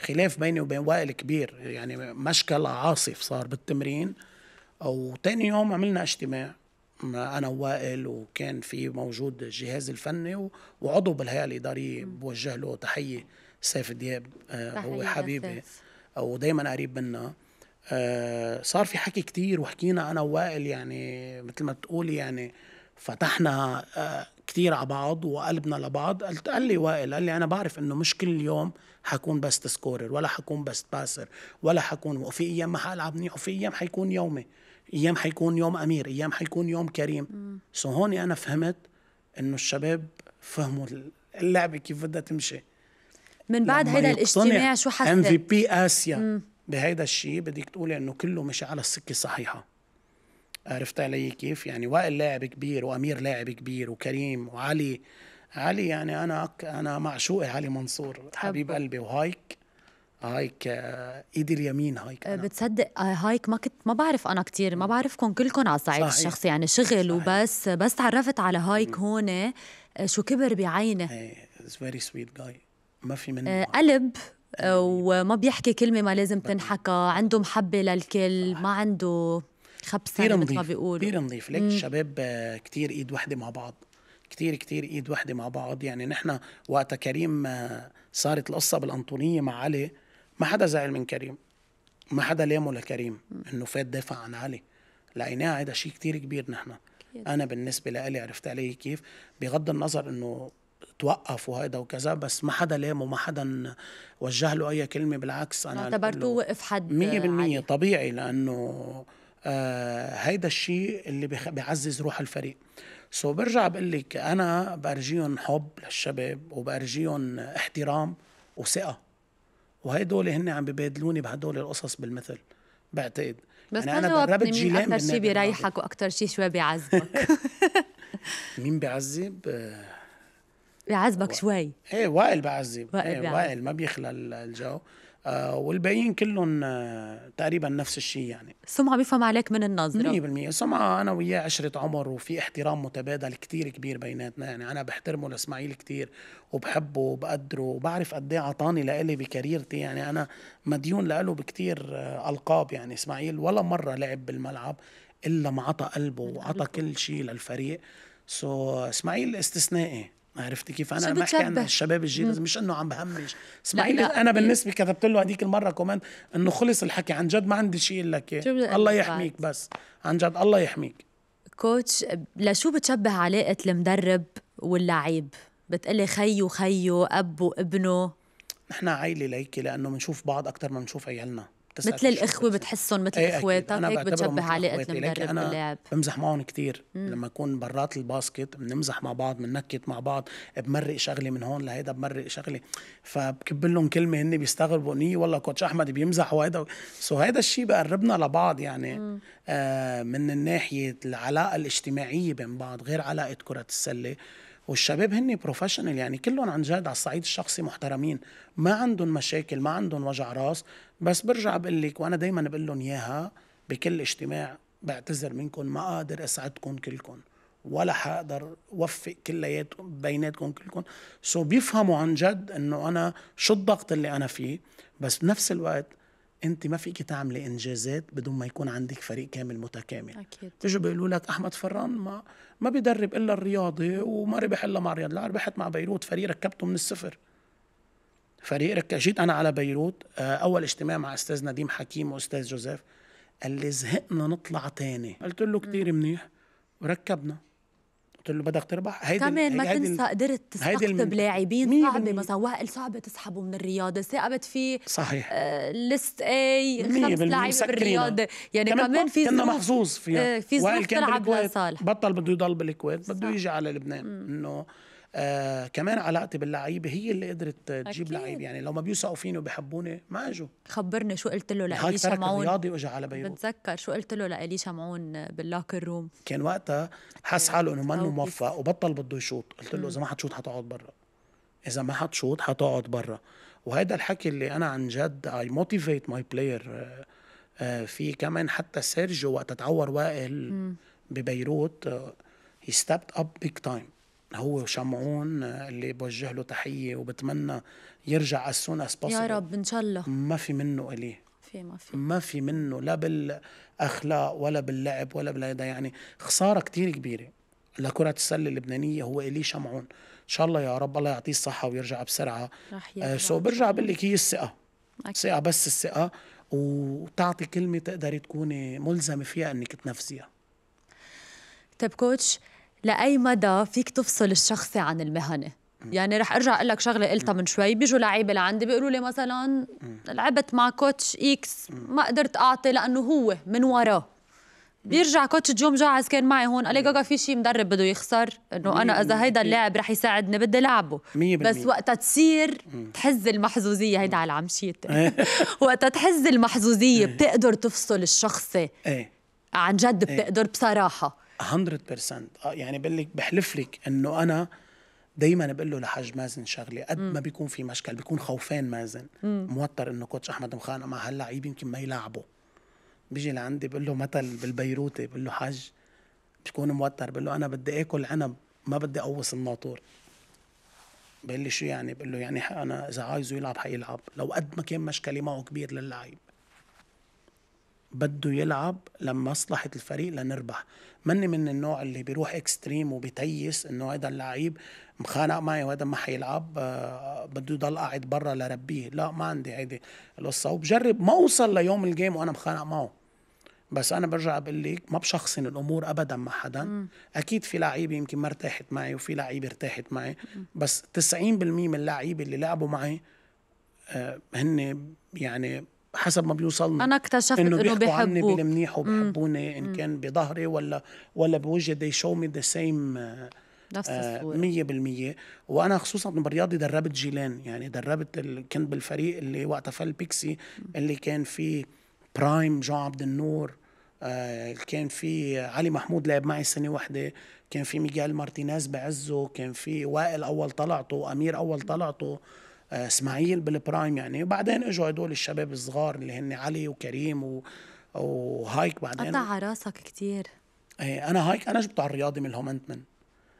خلاف بيني وبين وائل كبير يعني مشكل عاصف صار بالتمرين وتاني يوم عملنا اجتماع انا ووائل وكان في موجود الجهاز الفني وعضو بالهيئه الاداريه بوجه له تحيه سيف دياب آه هو حبيبي ودائما قريب منا آه، صار في حكي كتير وحكينا انا ووائل يعني مثل ما تقول يعني فتحنا آه، كتير على بعض وقلبنا لبعض قلت قال لي وائل قال لي انا بعرف انه مش كل يوم حكون بس سكورر ولا حكون بس باسر ولا حكون وفي ايام ما حالعب منيح وفي ايام حيكون يومي ايام حيكون يوم امير ايام حيكون يوم كريم سو هون انا فهمت انه الشباب فهموا اللعبه كيف بدها تمشي من بعد هيدا الاجتماع شو حسيت؟ ام في بي اسيا مم. بهيدا الشيء بدك تقولي انه كله مش على السكه الصحيحه عرفت علي كيف يعني وائل لاعب كبير وامير لاعب كبير وكريم وعلي علي يعني انا انا معشوقي علي منصور حبيب قلبي وهايك هايك آه، ايدي اليمين هايك أنا. بتصدق آه، هايك ما كنت ما بعرف انا كثير ما بعرفكم كلكم على الصعيد الشخصي يعني شغل صحيح. وبس بس تعرفت على هايك م. هون آه، شو كبر بعينه فيري سويت جاي ما في منه قلب وما بيحكي كلمه ما لازم تنحكى عنده محبه للكل ما عنده خبسه كثير يعني نظيف بيقولوا كثير نظيف ليك الشباب آه، كثير ايد وحده مع بعض كثير كثير ايد وحده مع بعض يعني نحن وقت كريم آه، صارت القصه بالانطونيه مع علي ما حدا زعل من كريم ما حدا لامه لكريم انه فات دافع عن علي لقيناه هذا شيء كثير كبير نحن انا بالنسبه لإلي عرفت علي كيف بغض النظر انه توقف وهيدا وكذا بس ما حدا لامه ما حدا وجه له اي كلمه بالعكس انا اعتبرتوه وقف حد 100% طبيعي لانه آه هيدا الشيء اللي بيعزز روح الفريق سو برجع بقول لك انا بارجيهم حب للشباب وبارجيهم احترام وثقه وهدول هن عم ببادلوني بهدول القصص بالمثل بعتقد بس يعني انا جربت جيلان اكثر شيء بيريحك واكثر شيء شوي بيعذبك مين بيعذب آه، بيعذبك شوي ايه وائل بعذب وائل, إيه وائل ما بيخلى الجو آه والباقيين كلهم آه تقريبا نفس الشيء يعني سمعه بيفهم عليك من النظرة 100% سمعة أنا وياه عشرة عمر وفي احترام متبادل كتير كبير بيناتنا يعني أنا بحترمه لإسماعيل كتير وبحبه وبقدره وبعرف قد إيه اعطاني لإلي بكاريرتي يعني أنا مديون لإله بكتير آه ألقاب يعني إسماعيل ولا مرة لعب بالملعب إلا ما عطى قلبه وعطى كل شيء للفريق سو إسماعيل استثنائي عرفتي كيف انا عم بحكي عن الشباب الجيل مش انه عم بهمش اسمعي انا إيه. بالنسبه كتبت له هذيك المره كومنت انه خلص الحكي عن جد ما عندي شيء لك الله يحميك بس عن جد الله يحميك كوتش لشو بتشبه علاقه المدرب واللعيب بتقلي خيو خيو اب وابنه نحن عائله ليكي لانه بنشوف بعض اكثر ما بنشوف عيالنا مثل الاخوه بتحسهم مثل إيه، اخواتك هيك بتشبه علاقه المدرب واللاعب بمزح معهم كثير لما اكون برات الباسكت بنمزح مع بعض بننكت مع بعض بمرق شغله من هون لهيدا بمرق شغله فبكب لهم كلمه هن بيستغربوا اني والله كوتش احمد بيمزح وهيدا سو هيدا الشيء بقربنا لبعض يعني آه من الناحيه العلاقه الاجتماعيه بين بعض غير علاقه كره السله والشباب هن بروفيشنال يعني كلهم عن جد على الصعيد الشخصي محترمين ما عندهم مشاكل ما عندهم وجع راس بس برجع بقول لك وانا دائما بقول لهم اياها بكل اجتماع بعتذر منكم ما قادر اسعدكم كلكم ولا حقدر وفق كلياتكم بيناتكم كلكم سو بيفهموا عن جد انه انا شو الضغط اللي انا فيه بس بنفس الوقت انت ما فيك تعملي انجازات بدون ما يكون عندك فريق كامل متكامل اكيد بيجوا بيقولوا لك احمد فران ما ما بيدرب الا الرياضي وما ربح الا مع الرياضي لا ربحت مع بيروت فريق ركبته من الصفر فريق رك... جيت انا على بيروت آه، اول اجتماع مع استاذ نديم حكيم واستاذ جوزيف قال لي زهقنا نطلع تاني قلت له كثير منيح وركبنا قلت له بدك تربح هيدي كمان ما تنسى قدرت تستقطب لاعبين صعبه مثلا وائل صعبه تسحبه من الرياضه ثاقبت في صحيح ليست آه، اي خمس لاعبين بالرياضه يعني كمان, كمان في كنا محظوظ فيها آه، في ظروف تلعب لصالح بطل بده يضل بالكويت بده يجي على لبنان انه آه كمان علاقتي باللعيبه هي اللي قدرت تجيب لعيب يعني لو ما بيوثقوا فيني وبيحبوني ما اجوا خبرني شو قلت له لالي شمعون رياضي واجى على بيروت بتذكر شو قلت له لالي شمعون باللاكر روم كان وقتها حس إيه، حاله انه منه موفق وبطل بده يشوط قلت له اذا ما حتشوط حتقعد برا اذا ما حتشوط حتقعد برا وهذا الحكي اللي انا عن جد اي موتيفيت ماي بلاير في كمان حتى سيرجيو وقت تعور وائل ببيروت هي ستيبت اب بيج تايم هو وشمعون اللي بوجه له تحيه وبتمنى يرجع as soon as possible يا رب ان شاء الله ما في منه اليه في ما في ما في منه لا بالاخلاق ولا باللعب ولا بالهيدا يعني خساره كتير كبيره لكرة السلة اللبنانية هو إلي شمعون إن شاء الله يا رب الله يعطيه الصحة ويرجع بسرعة رح آه سو برجع بقول لك هي الثقة ثقة بس الثقة وتعطي كلمة تقدري تكوني ملزمة فيها إنك تنفذيها طيب كوتش لأي مدى فيك تفصل الشخصي عن المهنة يعني رح ارجع اقول لك شغله قلتها من شوي بيجوا لعيبه لعندي بيقولوا لي مثلا لعبت مع كوتش اكس ما قدرت اعطي لانه هو من وراه بيرجع كوتش جوم جاعز كان معي هون قال لي جاجا في شيء مدرب بده يخسر انه انا اذا هيدا اللاعب رح يساعدني بدي لعبه بس وقتها تصير تحز المحظوظيه هيدا على العمشيت إيه. وقتها تحز المحظوظيه إيه. بتقدر تفصل الشخصي إيه. عن جد بتقدر بصراحه 100% آه، يعني بقول لك بحلف لك انه انا دايما بقول له لحاج مازن شغله قد ما بيكون في مشكل بيكون خوفان مازن مم. موتر انه كوتش احمد مخانق مع هاللعيب يمكن ما يلعبوا بيجي لعندي بقول له مثل بالبيروتي بقول له حاج بكون موتر بقول له انا بدي اكل عنب ما بدي اقوص الناطور بقول لي شو يعني بقول له يعني انا اذا عايزه يلعب حيلعب لو قد ما كان مشكله معه كبير للعيب بده يلعب لمصلحة الفريق لنربح مني من النوع اللي بيروح اكستريم وبتيس انه هذا اللعيب مخانق معي وهذا ما حيلعب آه، بده يضل قاعد برا لربيه لا ما عندي هيدي القصة وبجرب ما اوصل ليوم الجيم وانا مخانق معه بس انا برجع بقول لك ما بشخصن الامور ابدا مع حدا مم. اكيد في لعيبه يمكن ما ارتاحت معي وفي لعيبه ارتاحت معي مم. بس 90% من اللعيبه اللي لعبوا معي آه، هن يعني حسب ما بيوصلنا انا اكتشفت انه بيحكوا بيحبوك. عني بالمنيح وبيحبوني ان كان بظهري ولا ولا بوجهي they show me the same نفس آه، الصورة 100% وانا خصوصا بالرياضي دربت جيلان يعني دربت ال... كنت بالفريق اللي وقتها فل بيكسي اللي كان فيه برايم جون عبد النور آه كان في علي محمود لعب معي سنه واحده كان في ميغال مارتينيز بعزه كان في وائل اول طلعته امير اول طلعته آه، اسماعيل بالبرايم يعني وبعدين اجوا هدول الشباب الصغار اللي هن علي وكريم و... وهايك بعدين قطع راسك كثير ايه انا هايك انا جبته على الرياضي من الهومنتمن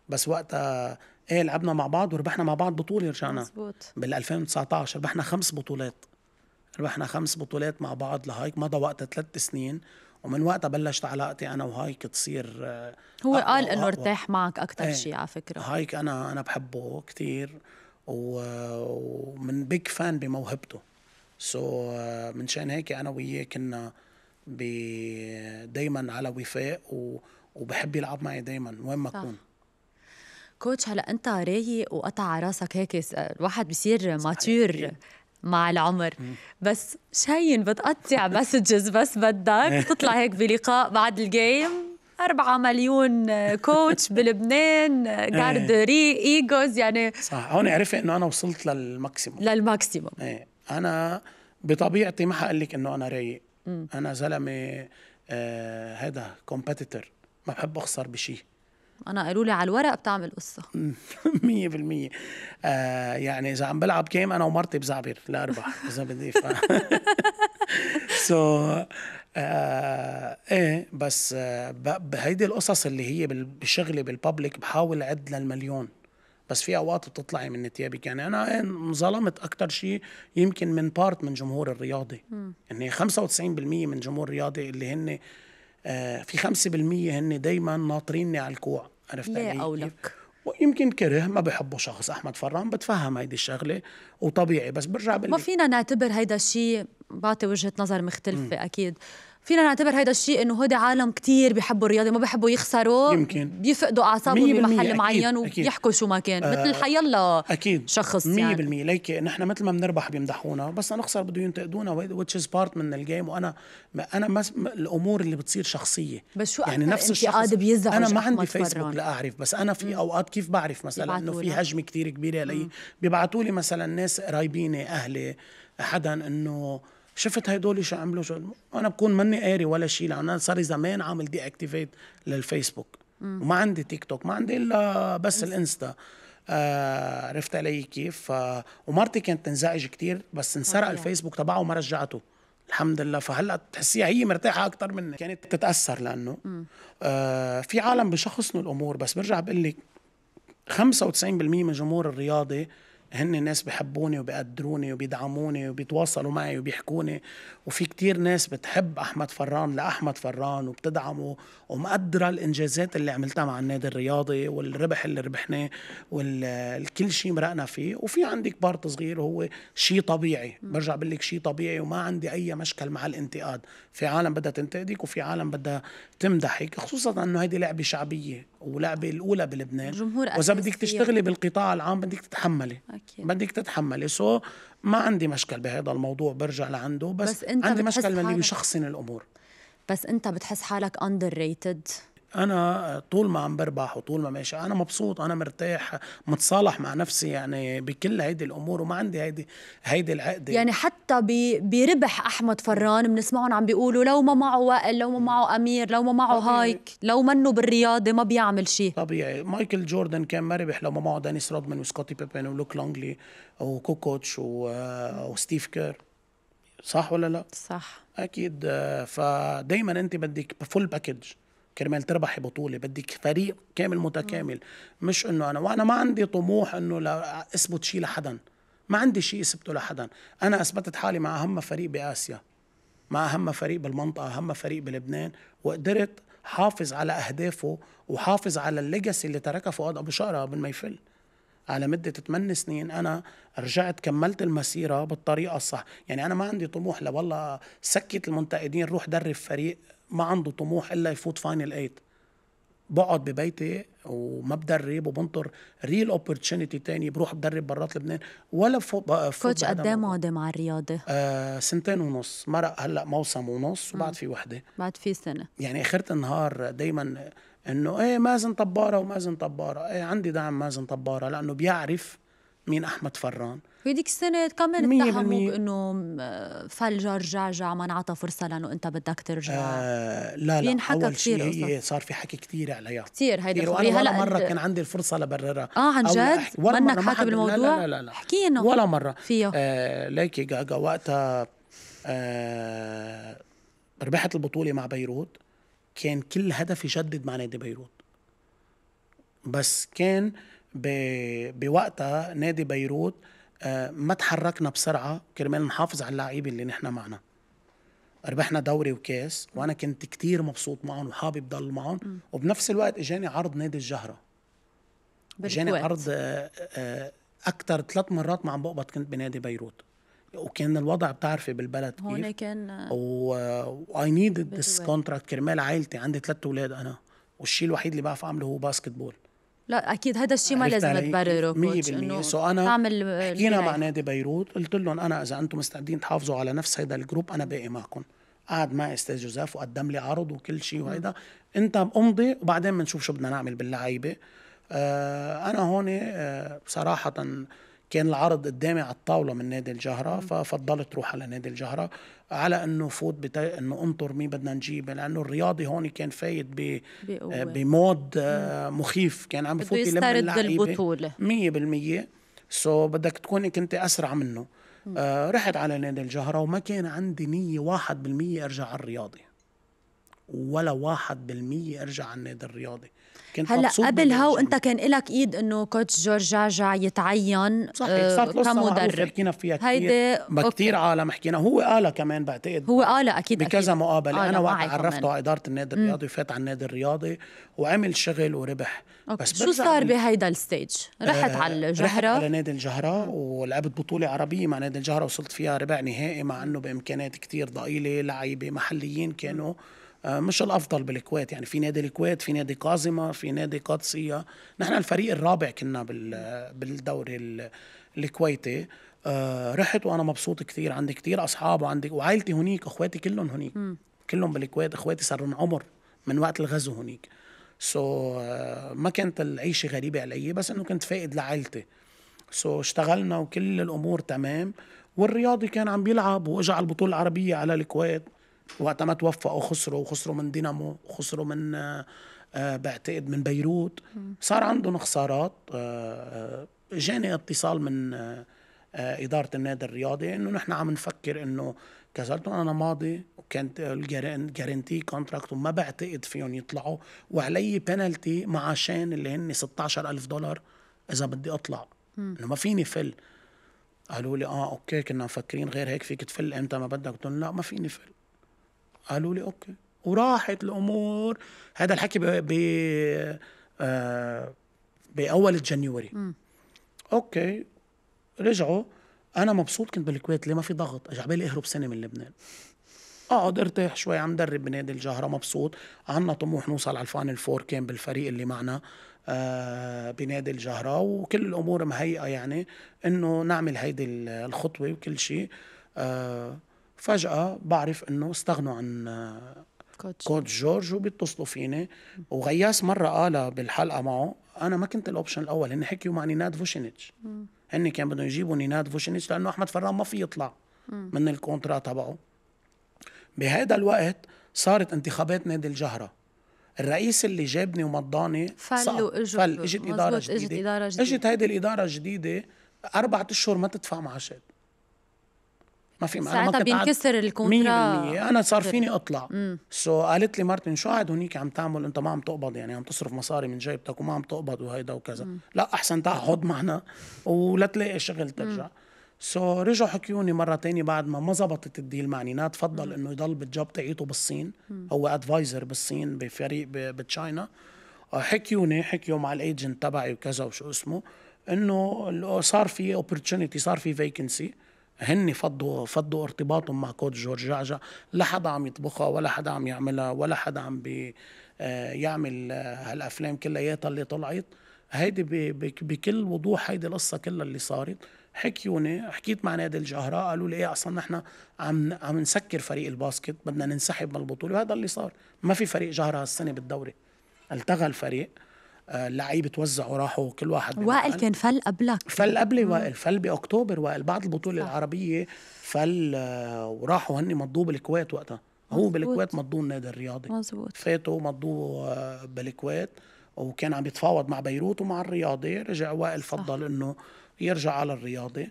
بس وقتها ايه لعبنا مع بعض وربحنا مع بعض بطوله رجعنا مزبوط بال 2019 ربحنا خمس بطولات ربحنا خمس بطولات مع بعض لهايك مضى وقتها ثلاث سنين ومن وقتها بلشت علاقتي انا وهايك تصير آه، هو قال انه ارتاح معك اكثر ايه شيء على فكره هايك انا انا بحبه كثير ومن بيج فان بموهبته سو آه، من شان هيك انا وياه كنا دايما على وفاق وبحب يلعب معي دايما وين ما اكون كوتش هلا انت رايق وقطع راسك هيك الواحد بصير ماتور مع العمر بس شين بتقطع مسجز بس بدك تطلع هيك بلقاء بعد الجيم 4 مليون كوتش بلبنان إيه. جاردري ايجوز يعني صح هون عرفت انه انا وصلت للماكسيموم للماكسيموم ايه انا بطبيعتي ما حقول لك انه انا رايق انا زلمه آه كومبيتيتور ما بحب اخسر بشيء انا قالوا لي على الورق بتعمل قصه 100% آه يعني اذا عم بلعب جيم انا ومرتي بزعبر لاربح اذا بدي ف سو آه ايه بس آه بهيدي القصص اللي هي بشغلي بالببليك بحاول اعد للمليون بس في اوقات بتطلعي من تيابك يعني انا إيه، انظلمت اكثر شيء يمكن من بارت من جمهور الرياضي م. يعني 95% من جمهور الرياضي اللي هن آه في 5% هن دائما ناطريني على الكوع عرفت علي؟ ليه يعني؟ ويمكن كره ما بحبه شخص احمد فران بتفهم هيدي الشغله وطبيعي بس برجع بقول ما فينا نعتبر هيدا الشيء بعطي وجهه نظر مختلفه م. اكيد فينا نعتبر هيدا الشيء انه هودي عالم كتير بيحبوا الرياضه ما بيحبوا يخسروا يمكن بيفقدوا اعصابهم بمحل معين ويحكوا شو ما كان آه مثل حيلا اكيد شخص 100% يعني. ليك نحن مثل ما بنربح بيمدحونا بس نخسر بده ينتقدونا ويتش از بارت من الجيم وانا انا ما الامور اللي بتصير شخصيه بس شو يعني نفس الشخص بيزعج انا ما عندي فيسبوك لاعرف بس انا في اوقات كيف بعرف مثلا انه في هجمه كتير كبيره علي بيبعتوا لي مثلا ناس قرايبيني اهلي حدا انه شفت هدول شو عملوا شو انا بكون ماني قاري ولا شيء لانه انا صار زمان عامل دي اكتيفيت للفيسبوك مم. وما عندي تيك توك ما عندي الا بس الانستا آه عرفت علي كيف آه ومرتي كانت تنزعج كتير بس انسرق الفيسبوك تبعه وما رجعته الحمد لله فهلا بتحسيها هي مرتاحه اكثر مني كانت تتاثر لانه آه في عالم بشخصنوا الامور بس برجع بقول لك 95% من جمهور الرياضي هن ناس بحبوني وبقدروني وبيدعموني وبيتواصلوا معي وبيحكوني وفي كتير ناس بتحب أحمد فران لأحمد فران وبتدعمه ومقدرة الإنجازات اللي عملتها مع النادي الرياضي والربح اللي ربحناه والكل شيء مرقنا فيه وفي عندك بارت صغير هو شيء طبيعي برجع بقول لك شيء طبيعي وما عندي أي مشكل مع الانتقاد في عالم بدها تنتقدك وفي عالم بدها تمدحك خصوصا أنه هيدي لعبة شعبية ولعبة الأولى بلبنان جمهور وإذا بدك تشتغلي بالقطاع العام بدك تتحملي أكيد. بدك تتحملي سو ما عندي مشكل بهذا الموضوع برجع لعنده بس, بس انت عندي مشكل من اللي بيشخصن الأمور بس أنت بتحس حالك أندر ريتد انا طول ما عم بربح وطول ما ماشي انا مبسوط انا مرتاح متصالح مع نفسي يعني بكل هيدي الامور وما عندي هيدي هيدي العقده يعني حتى بربح احمد فران بنسمعهم عم بيقولوا لو ما معه وائل لو ما معه امير لو ما معه هايك لو منه بالرياضه ما بيعمل شيء طبيعي مايكل جوردن كان ما ربح لو ما معه دانيس رودمان وسكوتي بيبن ولوك لونجلي وكوكوتش آه، وستيف كير صح ولا لا؟ صح اكيد آه، فدايما انت بدك فول باكج كرمال تربحي بطولة بدك فريق كامل متكامل مش انه انا وانا ما عندي طموح انه لا اثبت شيء لحدا ما عندي شيء اثبته لحدا انا اثبتت حالي مع اهم فريق باسيا مع اهم فريق بالمنطقة اهم فريق بلبنان وقدرت حافظ على اهدافه وحافظ على الليجاسي اللي تركها فؤاد ابو شقرة قبل ما يفل على مدة 8 سنين أنا رجعت كملت المسيرة بالطريقة الصح يعني أنا ما عندي طموح لوالله سكت المنتقدين روح درب فريق ما عنده طموح الا يفوت فاينل 8 بقعد ببيتي وما بدرب وبنطر ريل اوبورتونيتي تاني بروح بدرب برات لبنان ولا فوق كوتش قد ايه معدم مع الرياضه؟ آه سنتين ونص مرق هلا موسم ونص وبعد في وحده بعد في سنه يعني اخرت النهار دايما انه ايه مازن طباره ومازن طباره ايه عندي دعم مازن طباره لانه بيعرف مين احمد فران هيديك السنة كمان اتهموك انه فلجر جعجع ما انعطى فرصة لانه انت بدك ترجع آه لا لا ينحكى كثير هي صار في حكي كثير عليها كثير هيدي الخبرية هلا مرة كان عندي الفرصة لبررها اه عن جد؟ منك حاكي بالموضوع؟ لا لا لا, لا. احكي انه ولا مرة فيه آه ليكي جاجا وقتها آه ربحت البطولة مع بيروت كان كل هدفي جدد مع نادي بيروت بس كان آه بوقتها آه، نادي بيروت آه، ما تحركنا بسرعه كرمال نحافظ على اللعيبه اللي نحن معنا ربحنا دوري وكاس وانا كنت كتير مبسوط معهم وحابب ضل معهم وبنفس الوقت اجاني عرض نادي الجهره اجاني عرض آه، اكثر ثلاث مرات مع بقبط كنت بنادي بيروت وكان الوضع بتعرفي بالبلد كيف هون كان واي نيد ذس كونتراكت كرمال عائلتي عندي ثلاث اولاد انا والشيء الوحيد اللي بعرف اعمله هو باسكت بول لا اكيد هذا الشيء ما لازم تبرره كوتش انه سو انا تعمل حكينا مع نادي بيروت قلت لهم انا اذا انتم مستعدين تحافظوا على نفس هيدا الجروب انا باقي معكم قعد معي استاذ جوزيف وقدم لي عرض وكل شيء وهيدا انت امضي وبعدين بنشوف شو بدنا نعمل باللعيبه آه انا هون آه صراحه كان العرض قدامي على الطاوله من نادي الجهره ففضلت روح على نادي الجهره على انه فوت بتا... انه انطر مين بدنا نجيب لانه الرياضي هون كان فايت ب... آه، بمود آه، مخيف كان عم بفوت يلم اللعيبه 100% سو بدك تكوني كنت اسرع منه آه رحت على نادي الجهره وما كان عندي نيه 1% ارجع على الرياضي ولا 1% ارجع على النادي الرياضي كنت هلا قبل هو انت كان لك ايد انه كوتش جورج جعجع يتعين صحيح آه صارت كمدرب حكينا فيها كثير هيدي ما كثير عالم حكينا هو قالها كمان بعتقد هو قالها اكيد بكذا أكيد. مقابله آه انا وقت عرفته على اداره النادي الرياضي فات على النادي الرياضي وعمل شغل وربح أوكي. بس شو صار بهيدا الستيج؟ رحت آه على الجهره رحت على نادي الجهره ولعبت بطوله عربيه مع نادي الجهره وصلت فيها ربع نهائي مع انه بامكانات كثير ضئيله لعيبه محليين كانوا م. آه، مش الافضل بالكويت يعني في نادي الكويت في نادي قازمه في نادي قادسيه نحن الفريق الرابع كنا بالدوري الكويتي آه، رحت وانا مبسوط كثير عندي كثير اصحاب وعندي وعائلتي هنيك اخواتي كلهم هنيك كلهم بالكويت اخواتي لهم عمر من وقت الغزو هنيك سو آه، ما كانت العيشه غريبه علي بس انه كنت فاقد لعائلتي سو اشتغلنا وكل الامور تمام والرياضي كان عم بيلعب واجى على البطوله العربيه على الكويت وقت ما توفقوا خسروا وخسروا من دينامو وخسروا من آه،, آه بعتقد من بيروت صار عندهم خسارات آه, آه، جاني اتصال من آه،, آه إدارة النادي الرياضي إنه نحن عم نفكر إنه كسرتهم أنا ماضي وكانت الجارنتي كونتراكت وما بعتقد فيهم يطلعوا وعلي بنالتي معاشين اللي هن 16000 دولار إذا بدي أطلع إنه ما فيني فل قالوا لي اه اوكي كنا مفكرين غير هيك فيك تفل امتى ما بدك قلت لهم لا ما فيني فل قالوا لي اوكي وراحت الامور هذا الحكي ب آه باول جانيوري اوكي رجعوا انا مبسوط كنت بالكويت ليه ما في ضغط اجى بالي اهرب سنه من لبنان اقعد ارتاح شوي عم درب بنادي الجهرة مبسوط عنا طموح نوصل على الفاينل فور كان بالفريق اللي معنا آه بنادي الجهرة وكل الامور مهيئه يعني انه نعمل هيدي الخطوه وكل شيء آه فجأة بعرف انه استغنوا عن آه، كوتش, كوتش جورج وبيتصلوا فيني وغياس مرة قال بالحلقة معه انا ما كنت الاوبشن الاول هن حكيوا مع نيناد فوشينيتش هن كان بدهم يجيبوا نيناد فوشينيتش لانه احمد فران ما في يطلع من الكونترا تبعه بهذا الوقت صارت انتخابات نادي الجهره الرئيس اللي جابني ومضاني فل واجت فل اجت اداره جديده اجت هيدي الاداره الجديده اربعة اشهر ما تدفع معاشات ما في انا ساعتها بينكسر الكونترا 100% انا صار فيني اطلع سو so قالت لي مارتن شو قاعد هنيك عم تعمل انت ما عم تقبض يعني عم تصرف مصاري من جيبتك وما عم تقبض وهيدا وكذا مم. لا احسن تقعد معنا ولا تلاقي شغل ترجع سو so, رجعوا حكيوني مرة تانية بعد ما ما زبطت الديل مع نينات فضل انه يضل بالجوب تاعيته بالصين مم. هو ادفايزر بالصين بفريق بتشاينا آه، حكيوني حكيوا مع الايجنت تبعي وكذا وشو اسمه انه صار في اوبورتونيتي صار في فيكنسي هن فضوا فضوا ارتباطهم مع كوت جورج جعجع لا حدا عم يطبخها ولا حدا عم يعملها ولا حدا عم بي آه، يعمل آه، هالافلام كلياتها اللي طلعت هيدي بكل وضوح هيدي القصه كلها اللي صارت حكيوني حكيت مع نادي الجهراء قالوا لي ايه اصلا نحن عم عم نسكر فريق الباسكت بدنا ننسحب من البطوله وهذا اللي صار ما في فريق جهراء هالسنه بالدوري التغى الفريق اللعيبه توزعوا راحوا كل واحد وائل كان فل قبلك فل قبلي وائل فل باكتوبر وائل بعد البطوله صح. العربيه فل آه، وراحوا هن مضوا بالكويت وقتها هو بالكويت مضوه النادي الرياضي مزبوط فاتوا مضوه آه، بالكويت وكان عم يتفاوض مع بيروت ومع الرياضي رجع وائل فضل صح. انه يرجع على الرياضي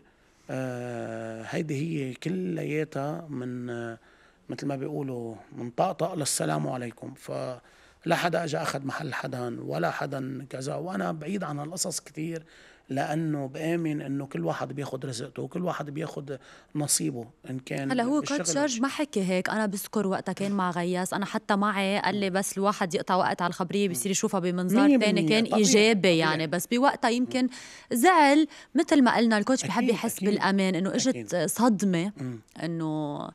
آه هيدي هي كلياتها من آه مثل ما بيقولوا من طقطق للسلام عليكم ف لا حدا اجى اخذ محل حدا ولا حدا كذا وانا بعيد عن هالقصص كثير لانه بامن انه كل واحد بياخذ رزقته وكل واحد بياخذ نصيبه ان كان هلا هو كوتش شارج ما حكي هيك انا بذكر وقتها كان مع غياس انا حتى معي قال لي بس الواحد يقطع وقت على الخبريه بصير يشوفها بمنظار ثاني كان طبيعي. ايجابي طبيعي. يعني بس بوقتها يمكن زعل مثل ما قلنا الكوتش بحب يحس بالامان انه اجت صدمه انه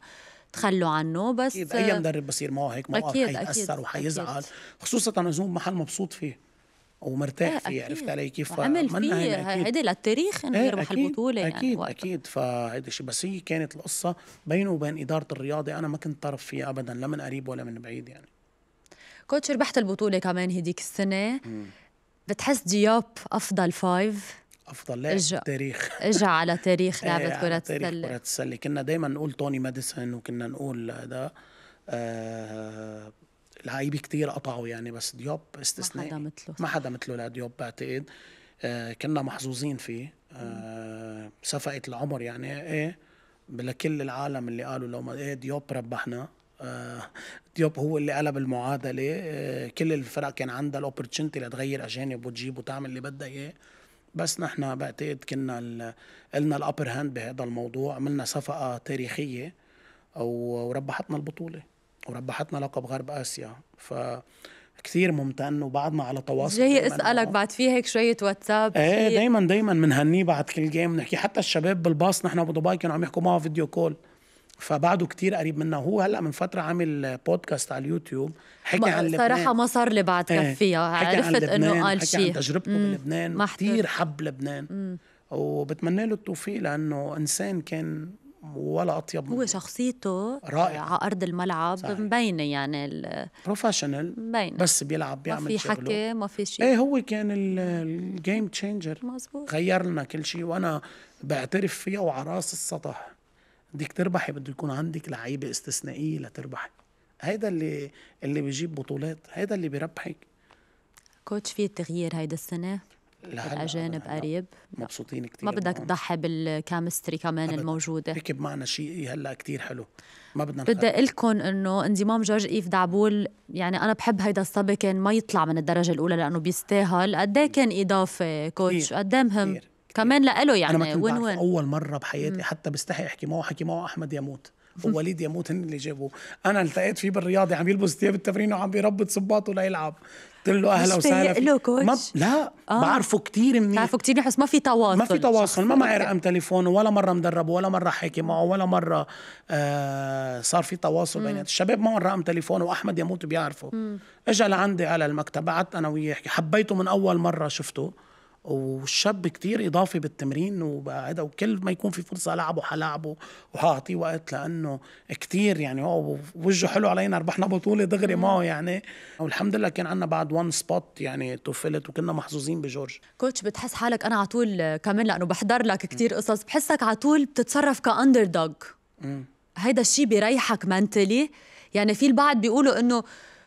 تخلوا عنه بس اكيد اي مدرب بصير معه هيك موقف أكيد حيتاثر وحيزعل خصوصا إذا محل مبسوط فيه ومرتاح أه فيه عرفت علي كيف عمل فيه يعني هيدي للتاريخ انه إيه، يربح محل أكيد يعني اكيد وقت. اكيد فهيدا الشيء بس هي كانت القصه بينه وبين اداره الرياضه انا ما كنت طرف فيها ابدا لا من قريب ولا من بعيد يعني كوتش ربحت البطوله كمان هديك السنه مم. بتحس دياب افضل فايف افضل لاعب في التاريخ اجى على تاريخ إيه، لعبه كره السله كره السله كنا دايما نقول توني ماديسون وكنا نقول ده آه لعيبه كثير قطعوا يعني بس ديوب استثناء ما حدا مثله ما حدا مثله لديوب بعتقد آه كنا محظوظين فيه آه صفقه العمر يعني ايه لكل العالم اللي قالوا لو ما ايه ديوب ربحنا آه، ديوب هو اللي قلب المعادله آه، كل الفرق كان عندها الاوبرتونيتي لتغير اجانب وتجيب وتعمل اللي بدها اياه بس نحن بعتقد كنا قلنا الابر هاند بهذا الموضوع عملنا صفقه تاريخيه وربحتنا البطوله وربحتنا لقب غرب اسيا ف كثير ممتن وبعدنا على تواصل جاي اسالك بعد في هيك شويه واتساب ايه دايما دايما بنهنيه بعد كل جيم نحكي حتى الشباب بالباص نحن بدبي كانوا عم يحكوا معه فيديو كول فبعده كتير قريب منا وهو هلا من فتره عامل بودكاست على اليوتيوب حكى عن لبنان صراحه ما صار لي بعد إيه، كفيها عرفت انه قال شيء حكى عن تجربته بلبنان كثير حب لبنان وبتمنى له التوفيق لانه انسان كان ولا اطيب هو شخصيته رائع على ارض الملعب مبينه يعني بروفيشنال بس بيلعب بيعمل ما في حكي ما في شيء ايه هو كان الجيم تشينجر مزبوط غير لنا كل شيء وانا بعترف فيها وعلى راس السطح بدك تربحي بده يكون عندك لعيبه استثنائيه لتربحي هيدا اللي اللي بيجيب بطولات هيدا اللي بيربحك كوتش في تغيير هيدا السنه لا الاجانب قريب مبسوطين كثير ما بدك تضحي بالكامستري كمان الموجوده ركب معنا شيء هلا كتير حلو ما بدنا بدي اقول لكم انه انضمام جورج ايف دعبول يعني انا بحب هيدا الصبي كان ما يطلع من الدرجه الاولى لانه بيستاهل قد إيه كان اضافه كوتش قد إيه مهم كتير. كمان لإله يعني انا ما كنت وين وين اول مره بحياتي حتى بستحي احكي معه حكي معه احمد يموت ووليد يموت هن اللي جابوه انا التقيت فيه بالرياضي عم يلبس ثياب التمرين وعم بيربط صباطه ليلعب قلت له اهلا وسهلا ما ب... لا آه. بعرفه كثير منيح بعرفه كثير بحس ما في تواصل ما في تواصل ما معي رقم تليفونه ولا مره مدربه ولا مره حاكي معه ولا مره آه صار في تواصل بين الشباب معهم رقم تليفونه واحمد يموت بيعرفه اجى لعندي على المكتب قعدت انا وياه حبيته من اول مره شفته والشاب كتير اضافي بالتمرين وهذا وكل ما يكون في فرصه العبه حلعبه وحاعطيه وقت لانه كتير يعني هو وجهه حلو علينا ربحنا بطوله دغري معه يعني والحمد لله كان عندنا بعد وان سبوت يعني توفلت وكنا محظوظين بجورج كوتش بتحس حالك انا على طول كمان لانه بحضر لك كتير قصص بحسك على طول بتتصرف كاندر دوغ هيدا الشيء بيريحك منتلي يعني في البعض بيقولوا انه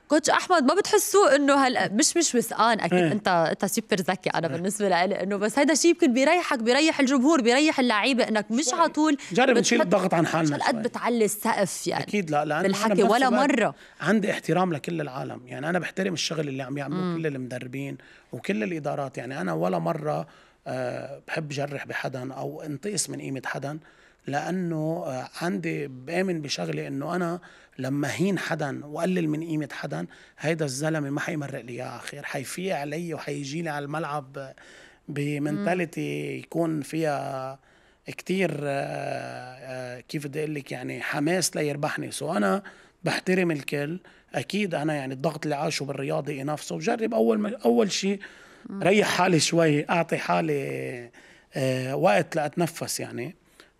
كوتش احمد ما بتحسوا انه هلا مش مش وثقان اكيد ايه. انت انت سوبر ذكي انا إيه. بالنسبه لإلي انه بس هيدا الشيء يمكن بيريحك بيريح الجمهور بيريح اللعيبه انك مش على طول جرب نشيل الضغط عن حالنا مش قد بتعلي السقف يعني اكيد لا لانه بالحكي ولا مره عندي احترام لكل العالم يعني انا بحترم الشغل اللي عم يعملوه كل المدربين وكل الادارات يعني انا ولا مره آه، بحب جرح بحدا او انتقص من قيمه حدا لانه آه، عندي بامن بشغله انه انا لما هين حدا وقلل من قيمه حدا هيدا الزلمه ما حيمرق لي اياه خير حيفيق علي وحيجي لي على الملعب بمنتاليتي يكون فيها كتير آه، آه، كيف بدي اقول لك يعني حماس ليربحني سو انا بحترم الكل اكيد انا يعني الضغط اللي عاشه بالرياضة ينافسه بجرب اول ما اول شيء ريح حالي شوي اعطي حالي آه، وقت لاتنفس يعني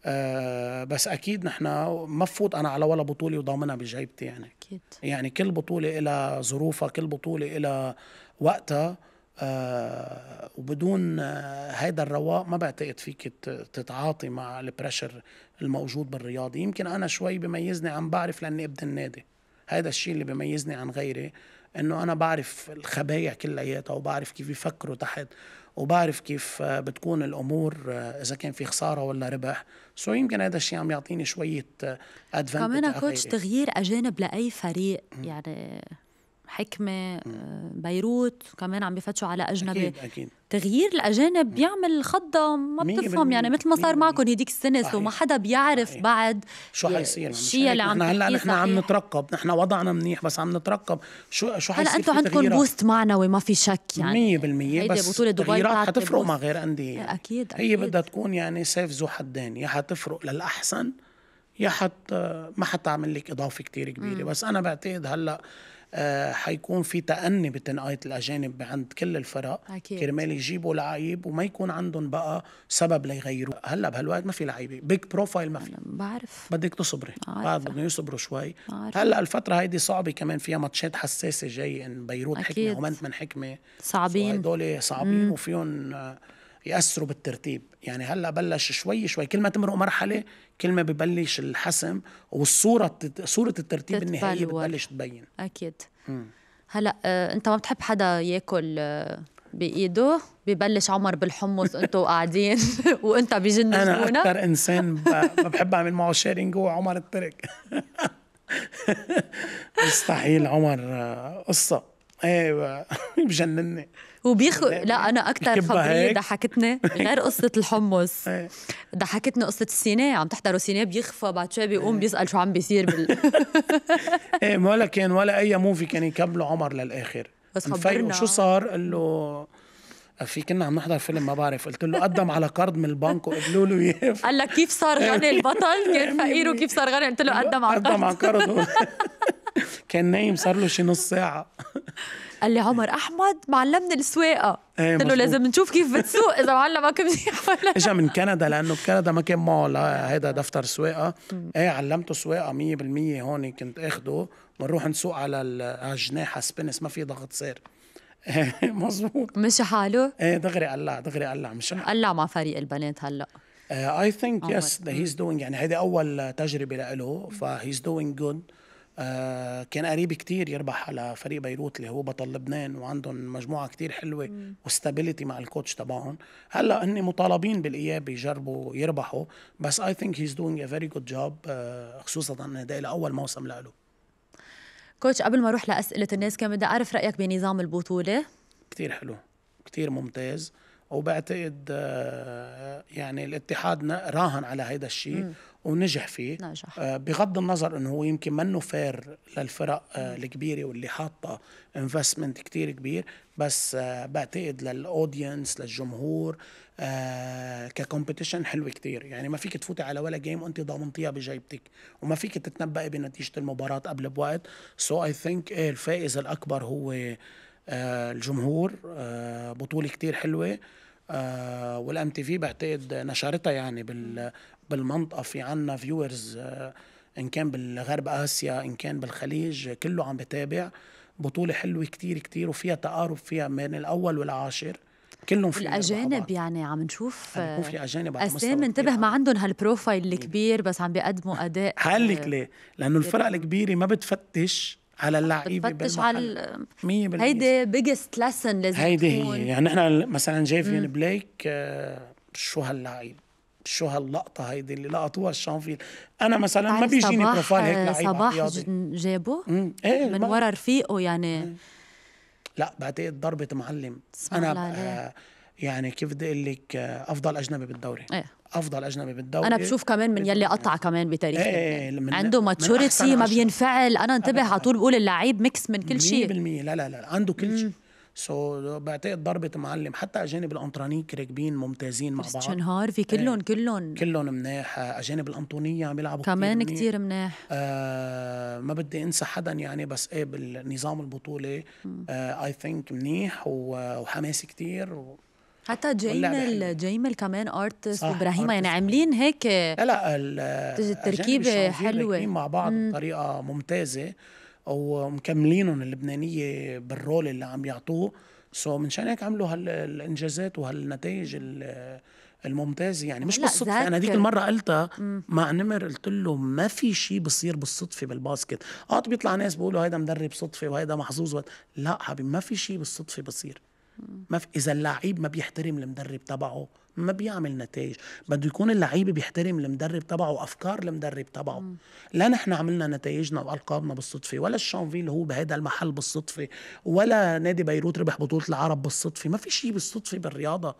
آه بس اكيد نحن ما بفوت انا على ولا بطوله وضامنها بجيبتي يعني اكيد يعني كل بطوله لها ظروفها كل بطوله لها وقتها آه وبدون آه هيدا الرواق ما بعتقد فيك تتعاطي مع البريشر الموجود بالرياضي يمكن انا شوي بميزني عم بعرف لاني ابن النادي هذا الشيء اللي بميزني عن غيري انه انا بعرف الخبايا كلياتها وبعرف كيف يفكروا تحت وبعرف كيف بتكون الامور آه، اذا كان في خساره ولا ربح سو so يمكن هذا الشيء عم يعطيني شويه ادفانتج آه، كمان كوتش تغيير اجانب لاي فريق يعني حكمة آه، بيروت كمان عم بفتشوا على أجنبي أكيد أكيد. تغيير الأجانب بيعمل خضة ما بتفهم يعني مثل ما صار معكم هديك السنة سو وما حدا بيعرف صحيح. بعد شو حيصير الشيء اللي عم هلا نحن عم نترقب نحن وضعنا منيح بس عم نترقب شو شو حيصير هلا أنتم عندكم بوست معنوي ما في شك يعني 100% بس بطولة دبي حتفرق مع غير أندية يعني. إيه، أكيد, أكيد هي بدها تكون يعني سيف ذو حدين يا حتفرق للأحسن يا حت آه، ما حتعمل لك إضافة كتير كبيرة م. بس أنا بعتقد هلأ آه، حيكون في تأني بتنقاية الأجانب عند كل الفرق أكيد. كرمال يجيبوا لعيب وما يكون عندهم بقى سبب ليغيروا هلا بهالوقت ما في لعيبة بيج بروفايل ما في بعرف بدك تصبري بعد بدهم يصبروا شوي بعرف. هلا الفترة هيدي صعبة كمان فيها ماتشات حساسة جاي إن بيروت أكيد. حكمة ومنت من حكمة صعبين هدول صعبين وفيهم يأثروا بالترتيب يعني هلا بلش شوي شوي كل ما تمرق مرحله كل ما ببلش الحسم والصوره صوره الترتيب النهائي النهائيه بتبلش تبين اكيد مم. هلا آه، انت ما بتحب حدا ياكل آه، بايده ببلش عمر بالحمص انتوا قاعدين وانت بجن انا اكثر انسان ما بحب اعمل معه شيرنج هو عمر الترك مستحيل عمر آه، قصه ايه بجنني وبيخو يعني لا انا اكثر خبريه ضحكتني غير قصه الحمص إيه. ضحكتني قصه السيناء عم تحضروا سيناء بيخفى بعد شوي بيقوم إيه. بيسال شو عم بيصير بال ايه ولا كان ولا اي موفي كان يكملوا عمر للاخر بس خبرنا شو صار قال له في كنا عم نحضر فيلم ما بعرف قلت له قدم على قرض من البنك وقبلوا له اياه قال لك كيف صار غني البطل كان فقير وكيف صار غني قلت له قدم على قرض قدم على قرض كان نايم صار له شي نص ساعه قال لي عمر احمد معلمنا السواقه إيه، قلت له لازم نشوف كيف بتسوق اذا معلمك منيح ولا اجى من كندا لانه بكندا ما كان معه آه، هيدا دفتر سواقه ايه علمته سواقه 100% هون كنت اخده بنروح نسوق على الجناح آه، على سبينس ما في ضغط سير ايه مزبوط مشي حاله؟ ايه دغري قلع دغري قلع مش حاله قلع مع فريق البنات هلا اي ثينك يس هيز دوينج يعني هيدي اول تجربه له فهيز دوينج جود آه كان قريب كتير يربح على فريق بيروت اللي هو بطل لبنان وعندهم مجموعه كتير حلوه وستابيليتي مع الكوتش تبعهم هلا هن مطالبين بالاياب يجربوا يربحوا بس اي ثينك هيز دوينج ا فيري جود جوب خصوصا انه هذا لاول موسم له كوتش قبل ما اروح لاسئله الناس كان بدي اعرف رايك بنظام البطوله كتير حلو كتير ممتاز وبعتقد آه، يعني الاتحاد راهن على هذا الشيء ونجح فيه نجح. آه، بغض النظر انه هو يمكن منه فير للفرق آه، الكبيره واللي حاطه انفستمنت كتير كبير بس بعتقد للاودينس للجمهور ككومبيتيشن حلوه كتير يعني ما فيك تفوتي على ولا جيم وانت ضامنتيها بجيبتك وما فيك تتنبئي بنتيجه المباراه قبل بوقت سو اي ثينك الفائز الاكبر هو آه، الجمهور آه، بطوله كتير حلوه آه، والام تي في بعتقد نشرتها يعني بالمنطقه في عنا فيورز ان كان بالغرب اسيا ان كان بالخليج كله عم بتابع بطوله حلوه كتير كتير وفيها تقارب فيها بين الاول والعاشر كلهم في الاجانب يعني عم نشوف عم في اجانب اسامي انتبه ما عندهم هالبروفايل الكبير بس عم بيقدموا اداء هقول ليه؟ لانه الفرق الكبيره ما بتفتش على اللعيبه بتفتش على 100% هيدي بيجست ليسن لازم هيدي هي يعني نحن مثلا جايفين يعني بليك آه، شو هاللعيب شو هاللقطة هيدي اللي لقطوها الشانفيل أنا مثلا ما بيجيني بروفايل هيك آه، لعيب صباح جابه ايه من ورا رفيقه يعني لا بعتقد إيه؟ ضربة معلم أنا آه يعني كيف بدي أقول لك آه، أفضل أجنبي بالدوري ايه افضل اجنبي بالدوري انا بشوف كمان من يلي قطع كمان بتاريخ ايه ايه عنده ماتشوريتي ما بينفعل انا انتبه على طول بقول اللعيب ميكس من كل شيء 100% لا لا لا عنده كل شيء سو so, بعتقد ضربة معلم حتى أجانب الأنطرانيك راكبين ممتازين مع بعض كريستيان هارفي إيه. كلهم كلهم كلهم مناح أجانب الأنطونية عم بيلعبوا كمان كثير مناح آه ما بدي أنسى حدا يعني بس إيه بالنظام البطولة أي آه، ثينك منيح وحماسي كثير و... حتى جيمل جيمل كمان ارتست وابراهيم يعني عاملين هيك لا لا التركيبه حلوه مع بعض مم. بطريقه ممتازه ومكملينهم اللبنانيه بالرول اللي عم يعطوه سو منشان هيك عملوا هالانجازات وهالنتائج الممتازه يعني مش بالصدفه انا هذيك المره قلتها مع نمر قلت له ما في شيء بصير بالصدفه بالباسكت اه بيطلع ناس بيقولوا هيدا مدرب صدفه وهيدا محظوظ لا حبيبي ما في شيء بالصدفه بصير ما في اذا اللعيب ما بيحترم المدرب تبعه ما بيعمل نتائج بده يكون اللعيب بيحترم المدرب تبعه وافكار المدرب تبعه مم. لا نحن عملنا نتائجنا والقابنا بالصدفه ولا الشانفيل هو بهذا المحل بالصدفه ولا نادي بيروت ربح بطوله العرب بالصدفه ما في شيء بالصدفه بالرياضه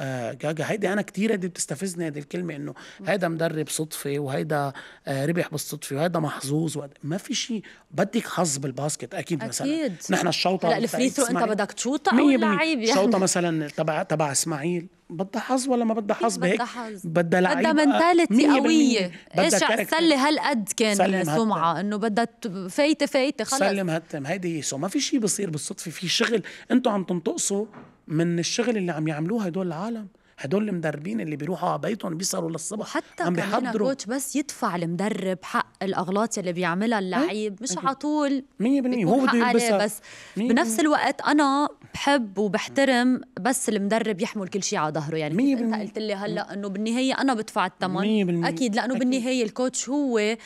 آه جاجا هيدي انا كتير دي بتستفزني هذه الكلمه انه هيدا مدرب صدفه وهيدا آه ربح بالصدفه وهيدا محظوظ ما في شيء بدك حظ بالباسكت اكيد, أكيد. مثلا نحن الشوطه لا الفري ثرو انت بدك تشوطها او لعيب يعني الشوطه مثلا تبع تبع اسماعيل بدها حظ ولا ما بدها حظ بهيك بدها حظ بدها منتاليتي قويه ايش سله هالقد كان سمعه انه بدها فايته فايته خلص سلم هتم هيدي هي سو ما في شيء بصير بالصدفه في شغل انتم عم تنتقصوا من الشغل اللي عم يعملوه هدول العالم هدول المدربين اللي بيروحوا على بيتهم بيسهروا للصبح حتى عم بيحضروا كوتش بس يدفع المدرب حق الاغلاط اللي بيعملها اللعيب مش على طول 100% هو بده يلبسها بس بنفس الوقت انا بحب وبحترم بس المدرب يحمل كل شيء على ظهره يعني انت قلت لي هلا انه بالنهايه انا بدفع الثمن اكيد لانه أكيد. بالنهايه الكوتش هو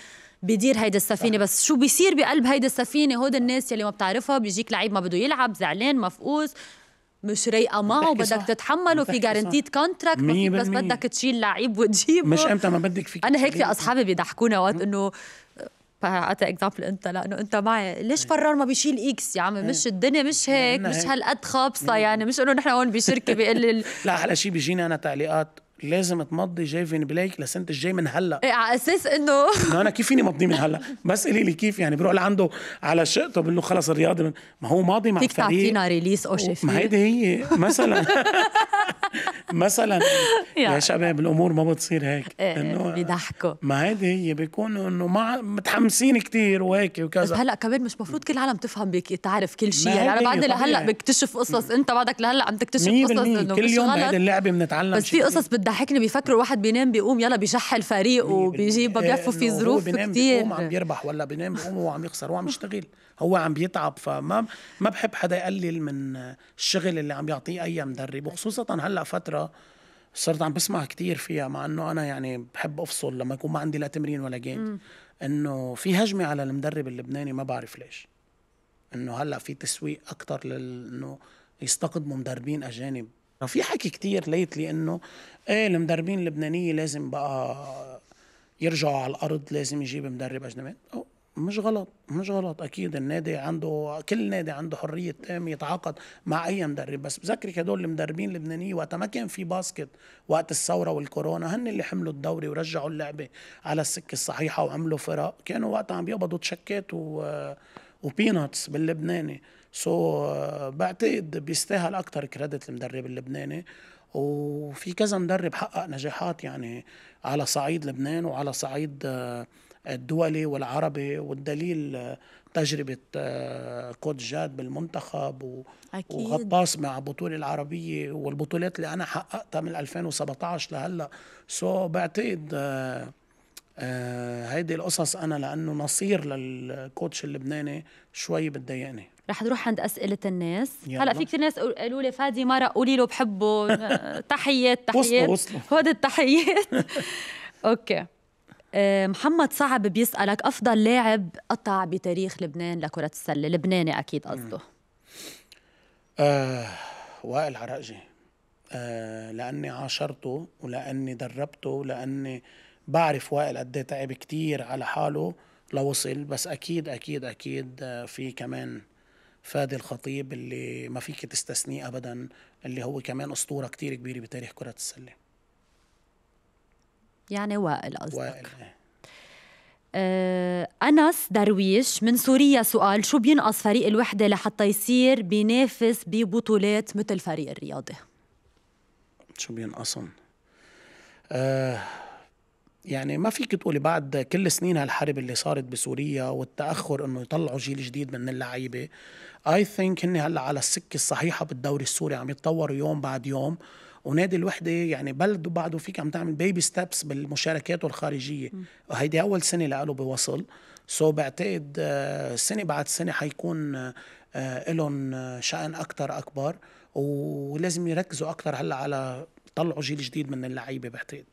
بدير هيدا السفينة بس شو بيصير بقلب هيدا السفينة هود الناس يلي ما بتعرفها بيجيك لعيب ما بده يلعب زعلان مفقوس مش رايقه معه بدك تتحمله في جارنتيد كونتراكت بس بدك تشيل لعيب وتجيبه مش امتى ما بدك فيك انا هيك في اصحابي بيضحكونا وقت انه اعطي آه، اكزامبل انت لانه انت معي ليش فرار ما بيشيل اكس يا عمي مش الدنيا مش هيك مش هالقد خابصه يعني مش انه نحن هون بشركه بيقول لا احلى شيء بيجيني انا تعليقات لازم تمضي جاي فين بلايك لسه الجاي من هلا ايه على اساس انه انه انا كيف فيني مضيه من هلا بس قولي لي كيف يعني بروح لعنده على شقته بقول له خلص الرياضه من... ما هو ماضي مع فيك تعطينا ريليس او شيء ما هيدي هي مثلا مثلا يا يعني. شباب الامور ما بتصير هيك إيه، إيه، انه بيضحكوا ما هيدي هي بيكونوا انه ما متحمسين كثير وهيك وكذا بس هلا كمان مش مفروض كل العالم تفهم بك تعرف كل شيء يعني انا بعدني لهلا بكتشف قصص انت بعدك لهلا عم تكتشف قصص انه كل يوم بهيدي اللعبه بنتعلم بس في قصص بتضحكني بيفكروا واحد بينام بيقوم يلا بيشحل فريقه وبيجيب بيلفوا في آه، ظروف كتير بيقوم عم بيربح ولا بينام بيقوم وهو عم يخسر وعم يشتغل هو عم بيتعب فما ما بحب حدا يقلل من الشغل اللي عم يعطيه اي مدرب وخصوصا هلا فتره صرت عم بسمع كتير فيها مع انه انا يعني بحب افصل لما يكون ما عندي لا تمرين ولا جيم انه في هجمه على المدرب اللبناني ما بعرف ليش انه هلا في تسويق اكثر لانه يستقدموا مدربين اجانب في حكي كتير ليتلي انه ايه المدربين اللبنانيه لازم بقى يرجعوا على الارض لازم يجيب مدرب اجنبي مش غلط مش غلط اكيد النادي عنده كل نادي عنده حريه تام يتعاقد مع اي مدرب بس بذكرك هدول المدربين اللبنانيه وقتها ما كان في باسكت وقت الثوره والكورونا هن اللي حملوا الدوري ورجعوا اللعبه على السكه الصحيحه وعملوا فرق كانوا وقتها عم يقبضوا تشكات و وبيناتس باللبناني سو so, آه، بعتقد بيستاهل اكثر كريدت المدرب اللبناني وفي كذا مدرب حقق نجاحات يعني على صعيد لبنان وعلى صعيد آه، الدولي والعربي والدليل آه، تجربة كوت جاد بالمنتخب أكيد. وغطاس مع البطولة العربية والبطولات اللي أنا حققتها من 2017 لهلا سو so, بعتقد هيدي القصص أنا لأنه نصير للكوتش اللبناني شوي بتضايقني رح نروح عند اسئله الناس يلا. هلا في كثير ناس قالوا لي فادي مرق قولي له بحبه تحيات تحيات وصلوا هود التحيات اوكي آه، محمد صعب بيسألك أفضل لاعب قطع بتاريخ لبنان لكرة السلة لبناني أكيد قصده آه، وائل عرقجي آه لأني عاشرته ولأني دربته ولأني بعرف وائل قد إيه تعب كثير على حاله لوصل بس أكيد أكيد أكيد آه، في كمان فادي الخطيب اللي ما فيك تستثنيه ابدا اللي هو كمان اسطوره كتير كبيره بتاريخ كره السله يعني وائل قصدك وائل إيه. آه أنس درويش من سوريا سؤال شو بينقص فريق الوحدة لحتى يصير بينافس ببطولات مثل فريق الرياضة شو بينقصهم آه يعني ما فيك تقولي بعد كل سنين هالحرب اللي صارت بسوريا والتاخر انه يطلعوا جيل جديد من اللعيبه اي ثينك هن هلا على السكه الصحيحه بالدوري السوري عم يتطوروا يوم بعد يوم ونادي الوحده يعني بلد بعده فيك عم تعمل بيبي ستابس بالمشاركات الخارجيه وهيدي اول سنه له بوصل سو so بعتقد آه، سنه بعد سنه حيكون آه، آه، لهم شأن اكثر اكبر ولازم يركزوا اكثر هلا على طلعوا جيل جديد من اللعيبه بعتقد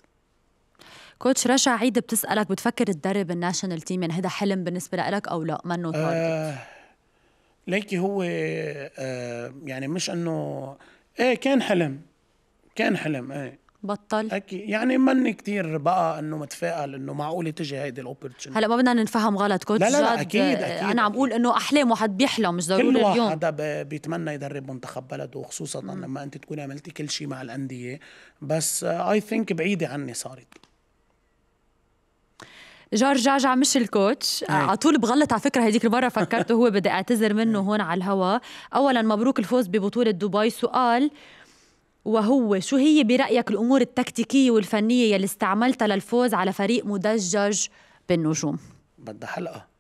كوتش رشا عيد بتسألك بتفكر تدرب الناشونال تيم يعني هذا حلم بالنسبة لك أو لا منه تارجت؟ آه ليكي هو آه يعني مش انه ايه كان حلم كان حلم ايه بطل اكيد يعني ماني كثير بقى انه متفائل انه معقوله تجي هيدي الاوبرتشن هلا ما بدنا ننفهم غلط كوتش لا لا, لا أكيد, آه، اكيد انا عم بقول انه احلام واحد بيحلم مش ضروري كل واحد اليوم حدا بيتمنى يدرب منتخب بلده وخصوصا لما انت تكوني عملتي كل شيء مع الانديه بس اي آه، ثينك بعيده عني صارت جار جعجع مش الكوتش آه، نعم. على طول بغلط على فكره هذيك المره فكرته هو بدي اعتذر منه نعم. هون على الهوا اولا مبروك الفوز ببطوله دبي سؤال وهو شو هي برايك الامور التكتيكيه والفنيه يلي استعملتها للفوز على فريق مدجج بالنجوم بدها حلقه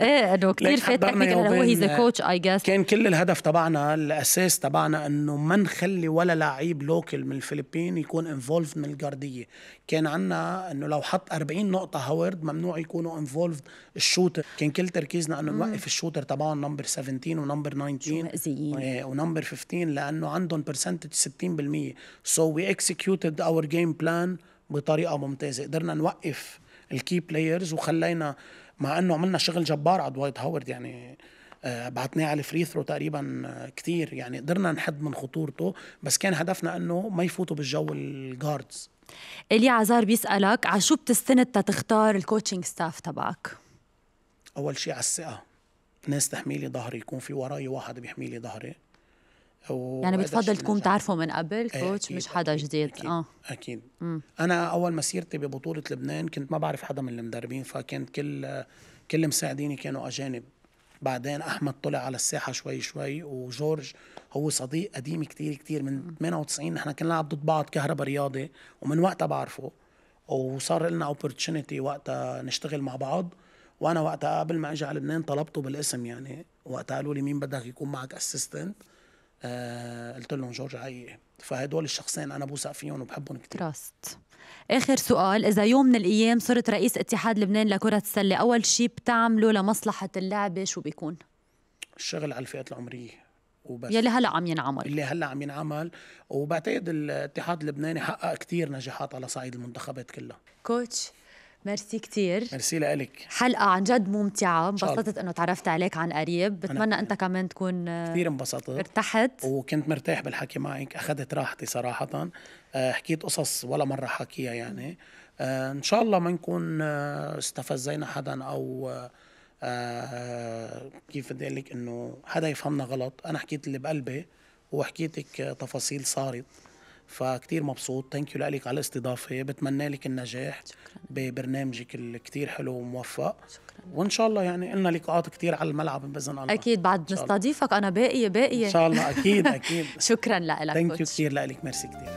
ايه انه كثير فات هو هيز كوتش اي جاس كان كل الهدف تبعنا الاساس تبعنا انه ما نخلي ولا لعيب لوكل من الفلبين يكون انفولفد من الجارديه كان عنا انه لو حط 40 نقطه هاورد ممنوع يكونوا انفولفد الشوتر كان كل تركيزنا انه نوقف الشوتر تبعهم نمبر 17 ونمبر 19 ونمبر 15 لانه عندهم برسنتج 60% سو وي اكسكيوتد اور جيم بلان بطريقه ممتازه قدرنا نوقف الكي بلايرز وخلينا مع انه عملنا شغل جبار على دوايت هاورد يعني آه، بعتناه على الفري ثرو تقريبا آه، كثير يعني قدرنا نحد من خطورته بس كان هدفنا انه ما يفوتوا بالجو الجاردز الي عزار بيسالك على شو بتستند تختار الكوتشنج ستاف تبعك اول شيء على الثقه ناس تحميلي ظهري يكون في وراي واحد بيحميلي ظهري يعني بتفضل تكون بتعرفه من قبل إيه، كوتش مش حدا أكيد جديد أكيد اه اكيد أكيد. انا اول مسيرتي ببطوله لبنان كنت ما بعرف حدا من المدربين فكانت كل كل مساعديني كانوا اجانب بعدين احمد طلع على الساحه شوي شوي وجورج هو صديق قديم كتير كتير من 98 نحن كنا نلعب ضد بعض كهرباء رياضي ومن وقتها بعرفه وصار لنا اوبورتونيتي وقتها نشتغل مع بعض وانا وقتها قبل ما اجي على لبنان طلبته بالاسم يعني وقتها قالوا لي مين بدك يكون معك اسيستنت آه، قلت لهم جورج حقيقي فهدول الشخصين انا بوثق فيهم وبحبهم كثير تراست اخر سؤال اذا يوم من الايام صرت رئيس اتحاد لبنان لكره السله اول شيء بتعمله لمصلحه اللعبه شو بيكون الشغل على الفئات العمريه وبس يلي هلا عم ينعمل اللي هلا عم ينعمل وبعتقد الاتحاد اللبناني حقق كثير نجاحات على صعيد المنتخبات كلها كوتش ميرسي كثير ميرسي لك حلقة عن جد ممتعة انبسطت انه تعرفت عليك عن قريب بتمنى انت كمان تكون آه، كثير انبسطت ارتحت وكنت مرتاح بالحكي معك اخذت راحتي صراحة آه، حكيت قصص ولا مرة حكيها يعني آه، ان شاء الله ما نكون استفزينا حدا او كيف بدي اقول لك انه حدا يفهمنا غلط انا حكيت اللي بقلبي وحكيتك تفاصيل صارت فكتير مبسوط ثانك يو لك على الاستضافه بتمنى لك النجاح شكرا. ببرنامجك الكتير حلو وموفق شكرا. وان شاء الله يعني قلنا لقاءات كتير على الملعب باذن الله اكيد بعد نستضيفك انا باقيه باقيه ان شاء الله اكيد اكيد شكرا لك ثانك يو كثير لك ميرسي كثير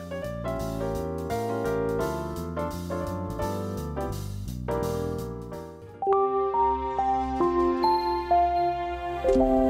thank you